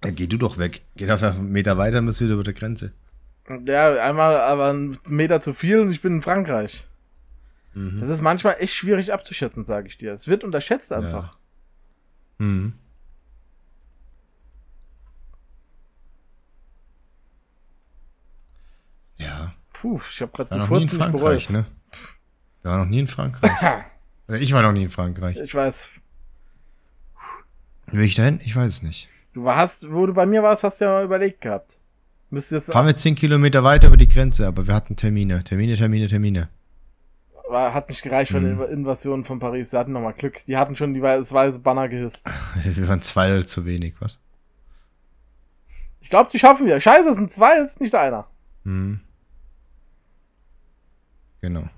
Dann geh du doch weg. Geh doch einen Meter weiter, müssen wir über der Grenze. Ja, einmal aber einen Meter zu viel und ich bin in Frankreich. Mhm. Das ist manchmal echt schwierig abzuschätzen, sage ich dir. Es wird unterschätzt einfach. Ja. Mhm. Ja. Puh, ich habe gerade gefurzt ich bereue Ne? Ich war noch nie in Frankreich. *laughs* Äh, ich war noch nie in Frankreich. Ich weiß. Will ich dahin? Ich weiß es nicht. Du hast, wo du bei mir warst, hast du ja mal überlegt gehabt. Jetzt Fahren wir 10 Kilometer weiter über die Grenze, aber wir hatten Termine. Termine, Termine, Termine. War, hat nicht gereicht von mhm. den Invasionen von Paris. Die hatten nochmal Glück. Die hatten schon die weiße Banner gehisst. *laughs* wir waren zwei zu wenig, was? Ich glaube, die schaffen wir. Scheiße, es sind zwei, es ist nicht einer. Mhm. Genau. *laughs*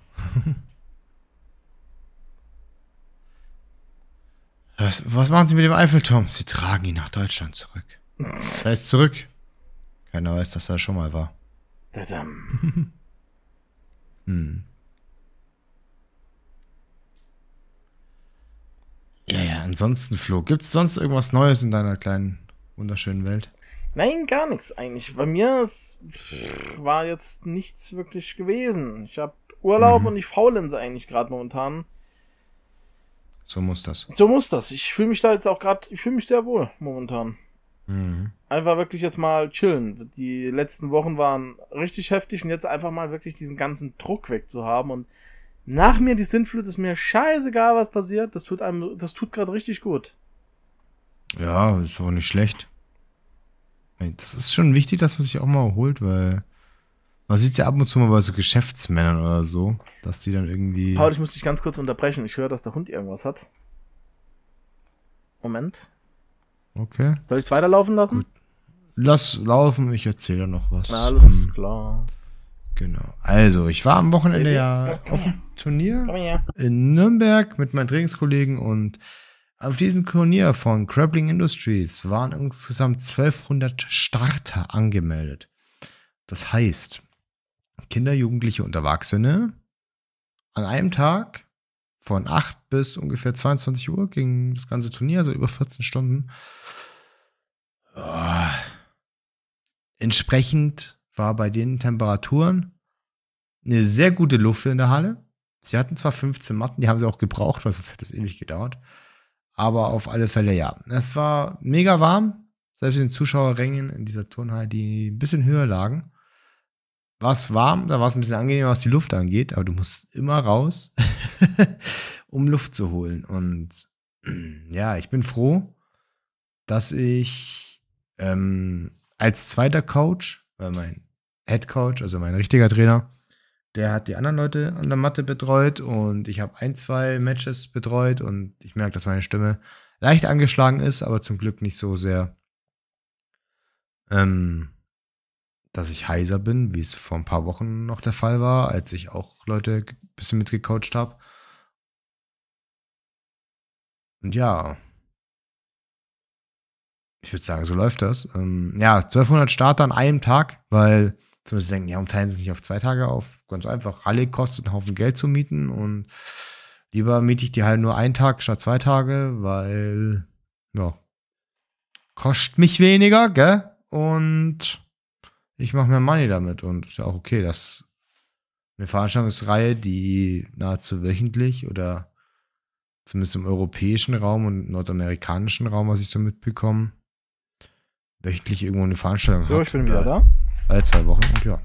Das, was machen Sie mit dem Eiffelturm? Sie tragen ihn nach Deutschland zurück. Er ist zurück. Keiner weiß, dass er schon mal war. Tadam. *laughs* hm. Ja, ja, ansonsten, Flo, gibt es sonst irgendwas Neues in deiner kleinen, wunderschönen Welt? Nein, gar nichts eigentlich. Bei mir ist, war jetzt nichts wirklich gewesen. Ich habe Urlaub mhm. und ich faulenze eigentlich gerade momentan. So muss das. So muss das. Ich fühle mich da jetzt auch gerade, ich fühle mich sehr wohl momentan. Mhm. Einfach wirklich jetzt mal chillen. Die letzten Wochen waren richtig heftig und jetzt einfach mal wirklich diesen ganzen Druck wegzuhaben und nach mir die Sinnflut ist mir scheißegal, was passiert. Das tut einem, das tut gerade richtig gut. Ja, ist auch nicht schlecht. Das ist schon wichtig, dass man sich auch mal erholt, weil man sieht es ja ab und zu mal bei so Geschäftsmännern oder so, dass die dann irgendwie. Paul, ich muss dich ganz kurz unterbrechen. Ich höre, dass der Hund irgendwas hat. Moment. Okay. Soll ich es weiterlaufen lassen? Gut. Lass laufen, ich erzähle noch was. Na, alles um, hm. klar. Genau. Also, ich war am Wochenende ja auf dem Turnier in Nürnberg mit meinen Trainingskollegen und auf diesem Turnier von Crabbling Industries waren insgesamt 1200 Starter angemeldet. Das heißt, Kinder, Jugendliche und Erwachsene an einem Tag von 8 bis ungefähr 22 Uhr ging das ganze Turnier, also über 14 Stunden. Oh. Entsprechend war bei den Temperaturen eine sehr gute Luft in der Halle. Sie hatten zwar 15 Matten, die haben sie auch gebraucht, weil sonst hätte es ewig gedauert. Aber auf alle Fälle ja. Es war mega warm, selbst in den Zuschauerrängen in dieser Turnhalle, die ein bisschen höher lagen war es warm, da war es ein bisschen angenehmer, was die Luft angeht, aber du musst immer raus, *laughs* um Luft zu holen. Und *clears throat* ja, ich bin froh, dass ich ähm, als zweiter Coach, weil äh, mein Head Coach, also mein richtiger Trainer, der hat die anderen Leute an der Matte betreut und ich habe ein, zwei Matches betreut und ich merke, dass meine Stimme leicht angeschlagen ist, aber zum Glück nicht so sehr ähm, dass ich heiser bin, wie es vor ein paar Wochen noch der Fall war, als ich auch Leute ein bisschen mitgecoacht habe. Und ja, ich würde sagen, so läuft das. Ähm, ja, 1200 Starter an einem Tag, weil zumindest denken, ja, und teilen sie es nicht auf zwei Tage auf. Ganz einfach, alle kostet einen Haufen Geld zu mieten und lieber miete ich die halt nur einen Tag statt zwei Tage, weil, ja, kostet mich weniger, gell? Und ich mache mehr Money damit und ist ja auch okay, dass eine Veranstaltungsreihe, die nahezu wöchentlich oder zumindest im europäischen Raum und nordamerikanischen Raum, was ich so mitbekomme, wöchentlich irgendwo eine Veranstaltung so, hat. So, ich bin wieder äh, da. Alle zwei Wochen und ja.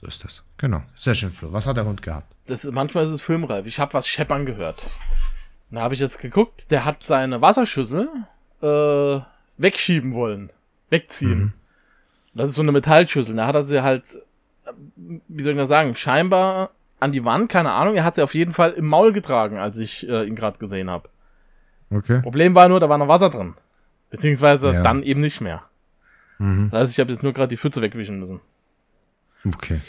So ist das. Genau. Sehr schön, Flo. Was hat der Hund gehabt? Das ist, manchmal ist es filmreif. Ich habe was scheppern gehört. Da habe ich jetzt geguckt, der hat seine Wasserschüssel äh, wegschieben wollen. Wegziehen. Mhm. Das ist so eine Metallschüssel. Da hat er sie halt, wie soll ich das sagen, scheinbar an die Wand, keine Ahnung. Er hat sie auf jeden Fall im Maul getragen, als ich äh, ihn gerade gesehen habe. Okay. Problem war nur, da war noch Wasser drin. Beziehungsweise ja. dann eben nicht mehr. Mhm. Das heißt, ich habe jetzt nur gerade die Pfütze wegwischen müssen. Okay.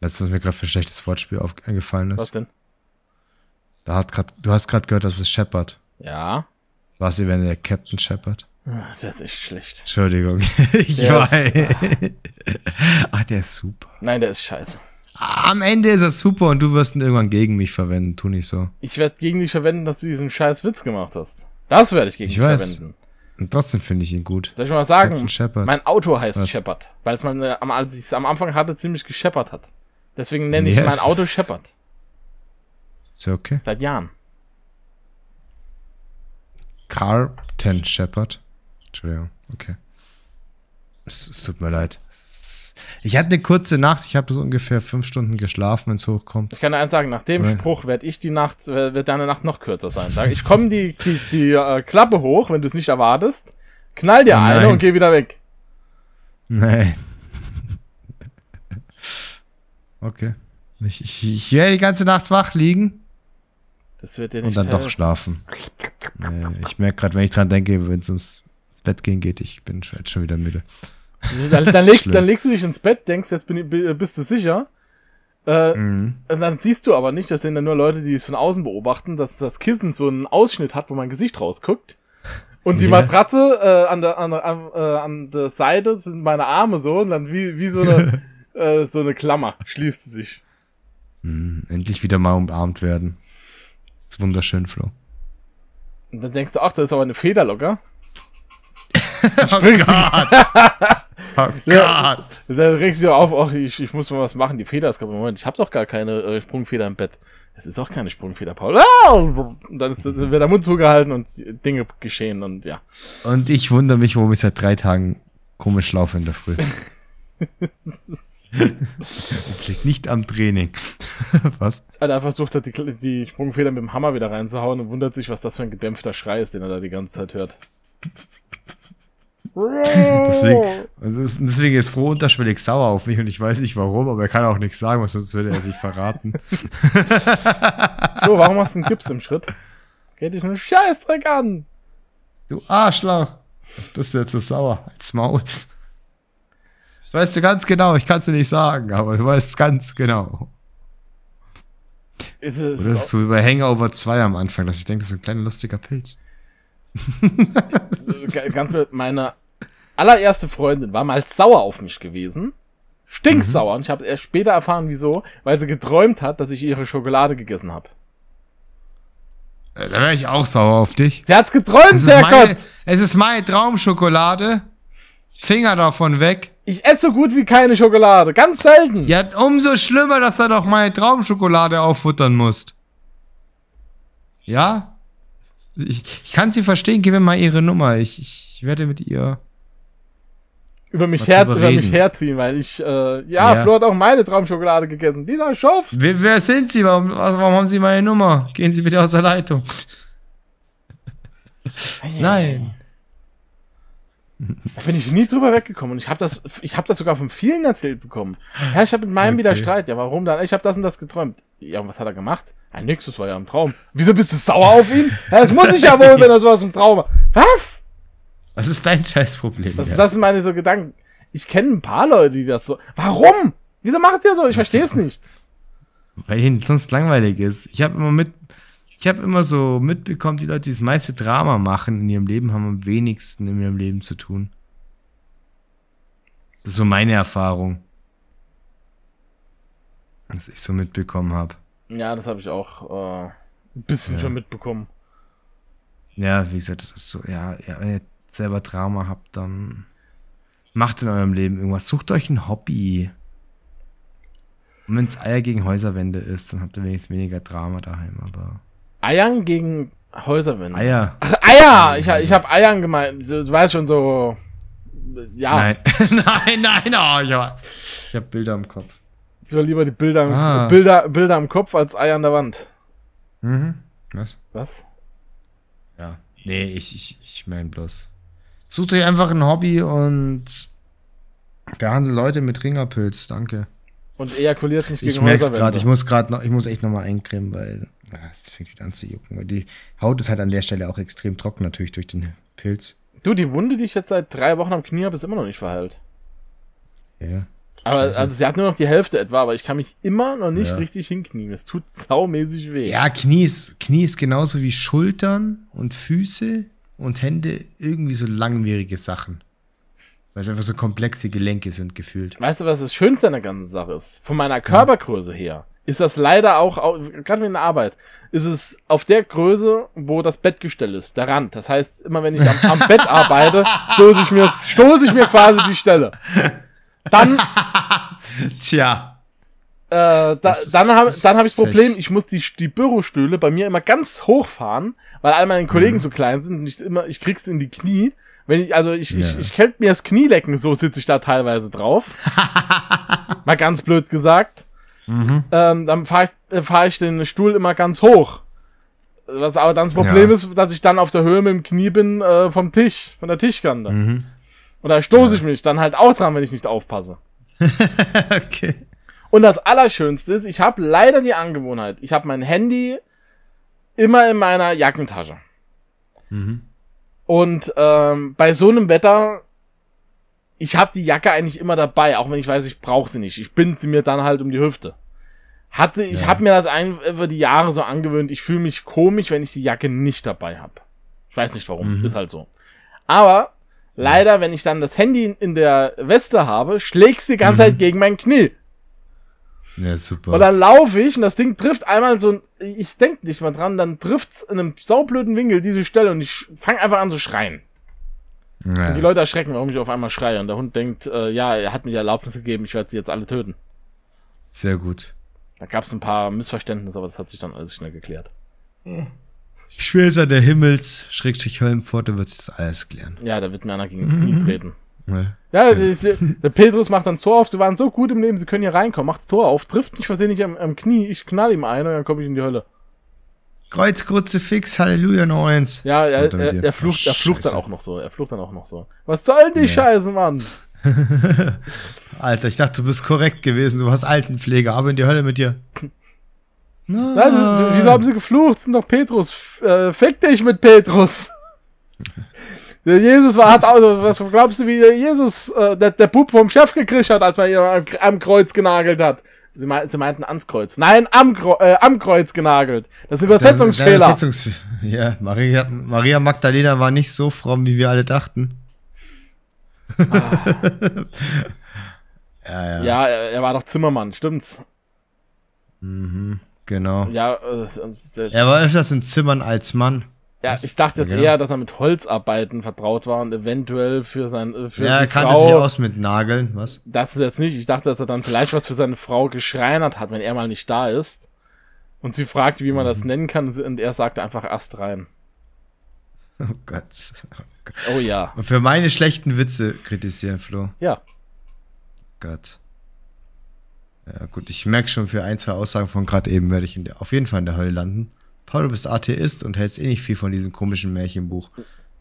Weißt du, was mir gerade für ein schlechtes Wortspiel eingefallen ist? Was denn? Da hat grad, du hast gerade gehört, dass es Shepard. Ja. Was, wenn der Captain Shepard? Ah, das ist schlecht. Entschuldigung. *laughs* Ich der weiß. Ist, *laughs* Ach, der ist super. Nein, der ist scheiße. Ah, am Ende ist er super und du wirst ihn irgendwann gegen mich verwenden. Tu nicht so. Ich werde gegen dich verwenden, dass du diesen scheiß Witz gemacht hast. Das werde ich gegen ich dich weiß. verwenden. Und trotzdem finde ich ihn gut. Soll ich mal sagen, mein Auto heißt Was? Shepard, weil es man, äh, als ich es am Anfang hatte, ziemlich gescheppert hat. Deswegen nenne yes. ich mein Auto Shepard. Ist okay. Seit Jahren. Carlton Shepard. Entschuldigung, okay. Es, es tut mir leid. Ich hatte eine kurze Nacht, ich habe so ungefähr fünf Stunden geschlafen, wenn es hochkommt. Ich kann dir eins sagen, nach dem Nein. Spruch werde ich die Nacht, äh, wird deine Nacht noch kürzer sein. Ich komme die, die, die äh, Klappe hoch, wenn du es nicht erwartest, knall dir oh, eine und geh wieder weg. Nein. *laughs* okay. Ich, ich, ich werde die ganze Nacht wach liegen. Das wird dir nicht Und dann helfen. doch schlafen. Nee, ich merke gerade, wenn ich dran denke, wenn es ums ins Bett gehen geht. Ich bin jetzt schon wieder müde. Dann, dann, *laughs* legst, dann, legst, du dich ins Bett, denkst, jetzt bin, bist du sicher. Äh, mhm. Und dann siehst du aber nicht, das sind dann nur Leute, die es von außen beobachten, dass das Kissen so einen Ausschnitt hat, wo mein Gesicht rausguckt. Und die ja. Matratze äh, an, der, an, der, an, äh, an der Seite sind meine Arme so und dann wie, wie so, eine, *laughs* äh, so eine Klammer schließt sie sich. Mhm, endlich wieder mal umarmt werden. Das ist wunderschön, Flo. Und dann denkst du, ach, da ist aber eine Feder locker. *laughs* oh Gott. *laughs* Oh ja, dann regst du dich auf, oh, ich, ich muss mal was machen. Die Feder ist kaputt. Moment, ich habe doch gar keine äh, Sprungfeder im Bett. Es ist auch keine Sprungfeder, Paul. Ah! Und dann ist, wird der Mund zugehalten und Dinge geschehen und ja. Und ich wundere mich, warum ich seit drei Tagen komisch laufe in der Früh. *laughs* das liegt nicht am Training. was? Also er versucht hat, die, die Sprungfeder mit dem Hammer wieder reinzuhauen und wundert sich, was das für ein gedämpfter Schrei ist, den er da die ganze Zeit hört deswegen, deswegen ist Froh unterschwellig sauer auf mich und ich weiß nicht warum, aber er kann auch nichts sagen, sonst würde er sich verraten. *laughs* so, warum hast du einen Gips im Schritt? Geh dich einen Scheißdreck an! Du Arschloch! bist du jetzt so sauer? Als Maul. Das weißt du ganz genau, ich kann es dir nicht sagen, aber du weißt es ganz genau. Ist es Oder ist so über Hangover 2 am Anfang, dass ich denke, das ist ein kleiner lustiger Pilz. ganz blöd, meine allererste Freundin war mal sauer auf mich gewesen. Stinksauer. Mhm. Und ich habe erst später erfahren, wieso. Weil sie geträumt hat, dass ich ihre Schokolade gegessen habe. Äh, da wäre ich auch sauer auf dich. Sie hat es geträumt, Herrgott. Es ist meine Traumschokolade. Finger davon weg. Ich esse so gut wie keine Schokolade. Ganz selten. Ja, umso schlimmer, dass du doch meine Traumschokolade auffuttern musst. Ja? Ich, ich kann sie verstehen. Gib mir mal ihre Nummer. Ich, ich werde mit ihr über mich, her, über mich herziehen, weil ich, äh, ja, ja, Flo hat auch meine Traumschokolade gegessen. Dieser Schoff! Wer, wer sind Sie? Warum, warum haben Sie meine Nummer? Gehen Sie bitte aus der Leitung. Nein. Da bin ich nie drüber weggekommen. Und ich habe das, ich hab das sogar von vielen erzählt bekommen. Ja, ich habe mit meinem okay. wieder Streit. Ja, warum dann? Ich habe das und das geträumt. Ja, und was hat er gemacht? Ein nix, das war ja im Traum. Wieso bist du sauer auf ihn? Ja, das muss ich ja wohl, wenn das war im Traum Traum. Was? Was ist dein Scheißproblem? Das, das sind meine so Gedanken. Ich kenne ein paar Leute, die das so. Warum? Wieso macht ihr so? Ich verstehe es nicht. Weil ihnen sonst langweilig ist. Ich habe immer mit, ich habe immer so mitbekommen, die Leute, die das meiste Drama machen in ihrem Leben, haben am wenigsten in ihrem Leben zu tun. Das ist so meine Erfahrung. Was ich so mitbekommen habe. Ja, das habe ich auch äh, ein bisschen ja. schon mitbekommen. Ja, wie gesagt, das ist so, ja, ja, selber Drama habt, dann macht in eurem Leben irgendwas. Sucht euch ein Hobby. Und wenn es Eier gegen Häuserwände ist, dann habt ihr wenigstens weniger Drama daheim, aber. Eiern gegen Häuserwände? Eier. Ach, Eier! Ich, ich habe Eiern gemeint. Du, du weißt schon so. Ja. Nein, *laughs* *laughs* nein, nein, oh, ich habe hab Bilder im Kopf. Ich soll lieber die Bilder, im, ah. Bilder, Bilder im Kopf als Eier an der Wand. Mhm. Was? Was? Ja. Nee, ich, ich, ich meine bloß. Sucht euch einfach ein Hobby und behandelt Leute mit Ringerpilz, danke. Und ejakuliert nicht gegen Ich merke gerade, ich muss gerade noch, ich muss echt nochmal eincremen, weil ah, es fängt wieder an zu jucken. Weil die Haut ist halt an der Stelle auch extrem trocken, natürlich durch den Pilz. Du, die Wunde, die ich jetzt seit drei Wochen am Knie habe, ist immer noch nicht verheilt. Ja. Aber Scheiße. also sie hat nur noch die Hälfte etwa, aber ich kann mich immer noch nicht ja. richtig hinknien. Es tut saumäßig weh. Ja, Knie ist, Knie ist genauso wie Schultern und Füße und Hände irgendwie so langwierige Sachen. Weil es einfach so komplexe Gelenke sind, gefühlt. Weißt du, was das Schönste an der ganzen Sache ist? Von meiner Körpergröße her ist das leider auch, gerade in der Arbeit, ist es auf der Größe, wo das Bettgestell ist, der Rand. Das heißt, immer wenn ich am, am Bett *laughs* arbeite, stoße ich, mir, stoße ich mir quasi die Stelle. Dann. Tja. Äh, da, dann habe dann hab ich das Problem, ich muss die, die Bürostühle bei mir immer ganz hochfahren, weil all meine Kollegen mhm. so klein sind und ich immer, ich krieg's in die Knie. Wenn ich, also ich, ja. ich, ich könnte mir das Knie lecken, so sitze ich da teilweise drauf. *laughs* Mal ganz blöd gesagt. Mhm. Ähm, dann fahre ich, äh, fahr ich den Stuhl immer ganz hoch. Was aber dann das Problem ja. ist, dass ich dann auf der Höhe mit dem Knie bin äh, vom Tisch, von der Tischkante. Mhm. Und da stoße ja. ich mich dann halt auch dran, wenn ich nicht aufpasse. *laughs* okay. Und das Allerschönste ist, ich habe leider die Angewohnheit, ich habe mein Handy immer in meiner Jackentasche. Mhm. Und ähm, bei so einem Wetter, ich habe die Jacke eigentlich immer dabei, auch wenn ich weiß, ich brauche sie nicht. Ich binde sie mir dann halt um die Hüfte. Hatte, ja. ich habe mir das ein, über die Jahre so angewöhnt, ich fühle mich komisch, wenn ich die Jacke nicht dabei habe. Ich weiß nicht warum, mhm. ist halt so. Aber leider, wenn ich dann das Handy in der Weste habe, schlägt sie die ganze mhm. Zeit gegen mein Knie. Ja, super. Und dann laufe ich und das Ding trifft einmal so ich denke nicht mal dran, dann trifft's in einem saublöden Winkel diese Stelle und ich fange einfach an zu schreien. Ja. Und die Leute erschrecken, warum ich auf einmal schreie. Und der Hund denkt, äh, ja, er hat mir die Erlaubnis gegeben, ich werde sie jetzt alle töten. Sehr gut. Da gab es ein paar Missverständnisse, aber das hat sich dann alles schnell geklärt. Schwörer der Himmels, Schrägstrich Höllenpforte wird sich das alles klären. Ja, da wird mir einer gegen das Knie *laughs* treten. Nee. Ja, die, die, der Petrus macht dann das Tor auf. Sie waren so gut im Leben, sie können hier reinkommen. Macht das Tor auf, trifft mich versehentlich am, am Knie. Ich knall ihm ein und dann komme ich in die Hölle. Kreuz, Fix, Halleluja, noch eins. Ja, er, er, er flucht, er flucht dann auch noch so. Er flucht dann auch noch so. Was soll die nee. Scheiße, Mann? *laughs* Alter, ich dachte, du bist korrekt gewesen. Du hast Altenpfleger. aber in die Hölle mit dir. Nein. Nein, wieso haben sie geflucht? Das sind doch Petrus. Äh, fick dich mit Petrus. *laughs* Der Jesus war, hat also, was glaubst du, wie der Jesus, äh, der, der Bub vom Chef gekriegt hat, als man ihn am, am Kreuz genagelt hat? Sie, meinten, sie meinten ans Kreuz. Nein, am, äh, am Kreuz genagelt. Das ist Übersetzungsfehler. Übersetzungs *laughs* ja, Maria, Maria Magdalena war nicht so fromm, wie wir alle dachten. Ah. *laughs* ja, ja. ja, er war doch Zimmermann, stimmt's? Mhm, genau. Ja, äh, er war öfters in Zimmern als Mann. Ja, Was? ich dachte jetzt ja, genau. eher, dass er mit Holzarbeiten vertraut war und eventuell für sein äh, für Ja, er kannte Frau, sich aus mit Nageln. Was? Das ist jetzt nicht. Ich dachte, dass er dann vielleicht was für seine Frau geschreinert hat, wenn er mal nicht da ist. Und sie fragte, wie man mhm. das nennen kann, und er sagte einfach Ast rein. Oh *laughs* Gott. oh Gott. Oh ja. Und für meine schlechten Witze kritisieren, Flo. Ja. Gott. Ja, gut, ich merke schon, für ein, zwei Aussagen von gerade eben werde ich der, auf jeden Fall in der Hölle landen. Paul, du bist Atheist und hältst eh nicht viel von diesem komischen Märchenbuch.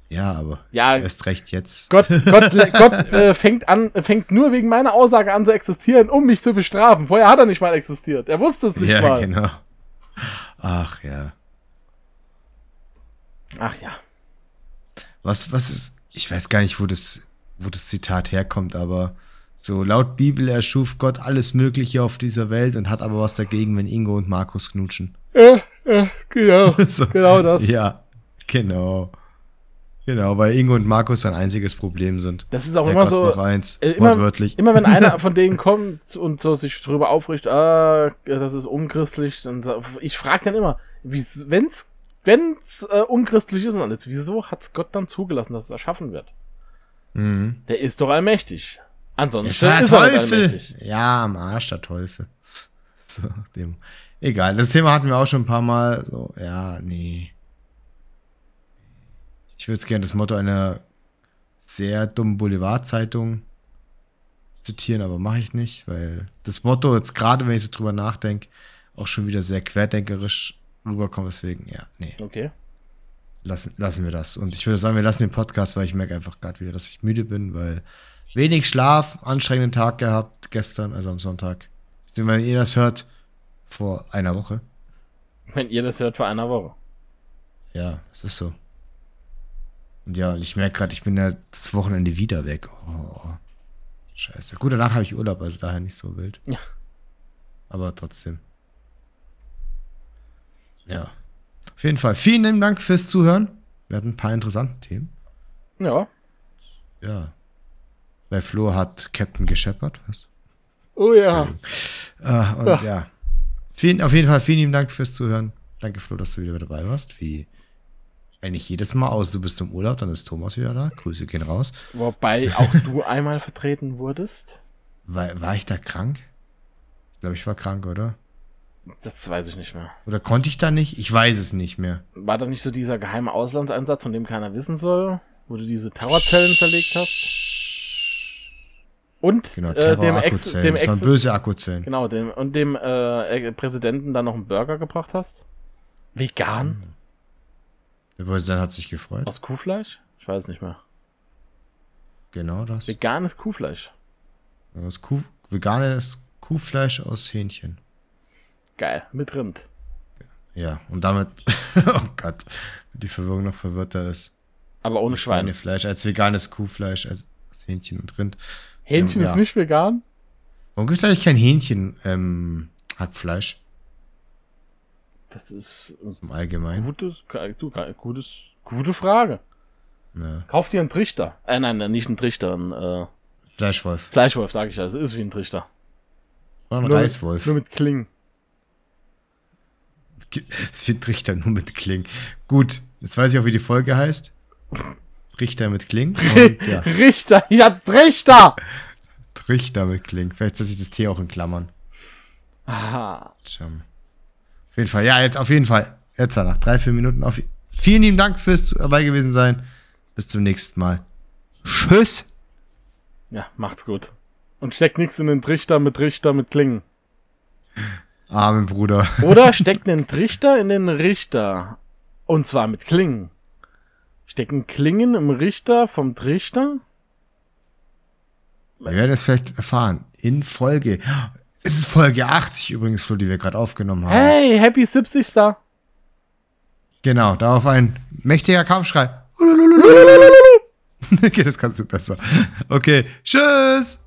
Ja, aber ja, erst recht jetzt. Gott, Gott, *laughs* Gott äh, fängt, an, fängt nur wegen meiner Aussage an zu existieren, um mich zu bestrafen. Vorher hat er nicht mal existiert. Er wusste es nicht ja, mal. Ja, genau. Ach ja. Ach ja. Was, was ist, ich weiß gar nicht, wo das, wo das Zitat herkommt, aber so laut Bibel erschuf Gott alles Mögliche auf dieser Welt und hat aber was dagegen, wenn Ingo und Markus knutschen. Äh. Ja, äh, genau. *laughs* so, genau das. Ja, genau. Genau, weil Ingo und Markus sein einziges Problem sind. Das ist auch Der immer Gott so. Noch eins, äh, immer, wortwörtlich. immer wenn einer *laughs* von denen kommt und so sich drüber aufricht, ah, das ist unchristlich, dann ich frage dann immer, wenn's, wenn's äh, unchristlich ist und alles, wieso hat's Gott dann zugelassen, dass es erschaffen wird? Mhm. Der ist doch allmächtig. Ansonsten ist er Teufel. allmächtig. Ja, am Arsch der Teufel. *laughs* So, dem. Egal, das Thema hatten wir auch schon ein paar Mal. So, ja, nee. Ich würde es gerne das Motto einer sehr dummen Boulevardzeitung zitieren, aber mache ich nicht, weil das Motto jetzt gerade, wenn ich so drüber nachdenke, auch schon wieder sehr querdenkerisch rüberkommt. Deswegen, ja, nee. Okay. Lassen, lassen wir das. Und ich würde sagen, wir lassen den Podcast, weil ich merke einfach gerade wieder, dass ich müde bin, weil wenig Schlaf, anstrengenden Tag gehabt gestern, also am Sonntag. Wenn ihr das hört, vor einer Woche. Wenn ihr das hört, vor einer Woche. Ja, es ist so. Und ja, ich merke gerade, ich bin ja das Wochenende wieder weg. Oh, oh, oh. scheiße. Gut, danach habe ich Urlaub, also daher nicht so wild. Ja. Aber trotzdem. Ja. Auf jeden Fall. Vielen lieben Dank fürs Zuhören. Wir hatten ein paar interessante Themen. Ja. Ja. Weil Flo hat Captain gescheppert, was? Oh ja. Äh, und ja. ja. Vielen, auf jeden Fall vielen lieben Dank fürs Zuhören. Danke, Flo, dass du wieder dabei warst. Wie eigentlich jedes Mal aus, du bist im Urlaub, dann ist Thomas wieder da. Grüße gehen raus. Wobei auch du *laughs* einmal vertreten wurdest. War, war ich da krank? Ich glaube, ich war krank, oder? Das weiß ich nicht mehr. Oder konnte ich da nicht? Ich weiß es nicht mehr. War da nicht so dieser geheime Auslandseinsatz, von dem keiner wissen soll? Wo du diese Towerzellen zerlegt hast? Und genau, äh, dem Ex, dem Ex böse Akkuzellen. Genau, dem und dem äh, Präsidenten dann noch einen Burger gebracht hast. Vegan. Hm. Der Präsident hat sich gefreut. Aus Kuhfleisch? Ich weiß nicht mehr. Genau das. Veganes Kuhfleisch. Aus Kuh, veganes Kuhfleisch aus Hähnchen. Geil, mit Rind. Ja, und damit, *laughs* oh Gott, die Verwirrung noch verwirrter ist. Aber ohne Schwein. Schweinefleisch als veganes Kuhfleisch, als Hähnchen und Rind. Hähnchen ja. ist nicht vegan? Warum gibt es eigentlich kein Hähnchen ähm, Hackfleisch? Das ist im Allgemeinen. Gutes, gutes, gute Frage. Ja. Kauf dir einen Trichter. Äh, nein, nicht einen Trichter, ein äh, Fleischwolf. Fleischwolf, sage ich ja. Es ist wie ein Trichter. Oder ein nur Reiswolf. Mit, nur mit Klingen. *laughs* Es wird Trichter nur mit Kling. Gut, jetzt weiß ich auch, wie die Folge heißt. Richter mit Kling. *laughs* Und, ja. Richter, ich hab Richter! Richter mit Kling. Vielleicht setze ich das T auch in Klammern. Aha. Jam. Auf jeden Fall, ja, jetzt auf jeden Fall. Jetzt nach drei, vier Minuten. Auf, vielen lieben Dank fürs dabei gewesen sein. Bis zum nächsten Mal. Tschüss. Ja, macht's gut. Und steckt nichts in den Trichter mit Richter mit Klingen. Armen Bruder. Oder steckt *laughs* einen Trichter in den Richter. Und zwar mit Klingen. Stecken Klingen im Richter vom Trichter? Wir werden es vielleicht erfahren. In Folge. Es ist Folge 80 übrigens, Flo, die wir gerade aufgenommen haben. Hey, Happy 70. Genau, darauf ein mächtiger Kampfschrei. *laughs* *laughs* okay, das kannst du besser. Okay, tschüss!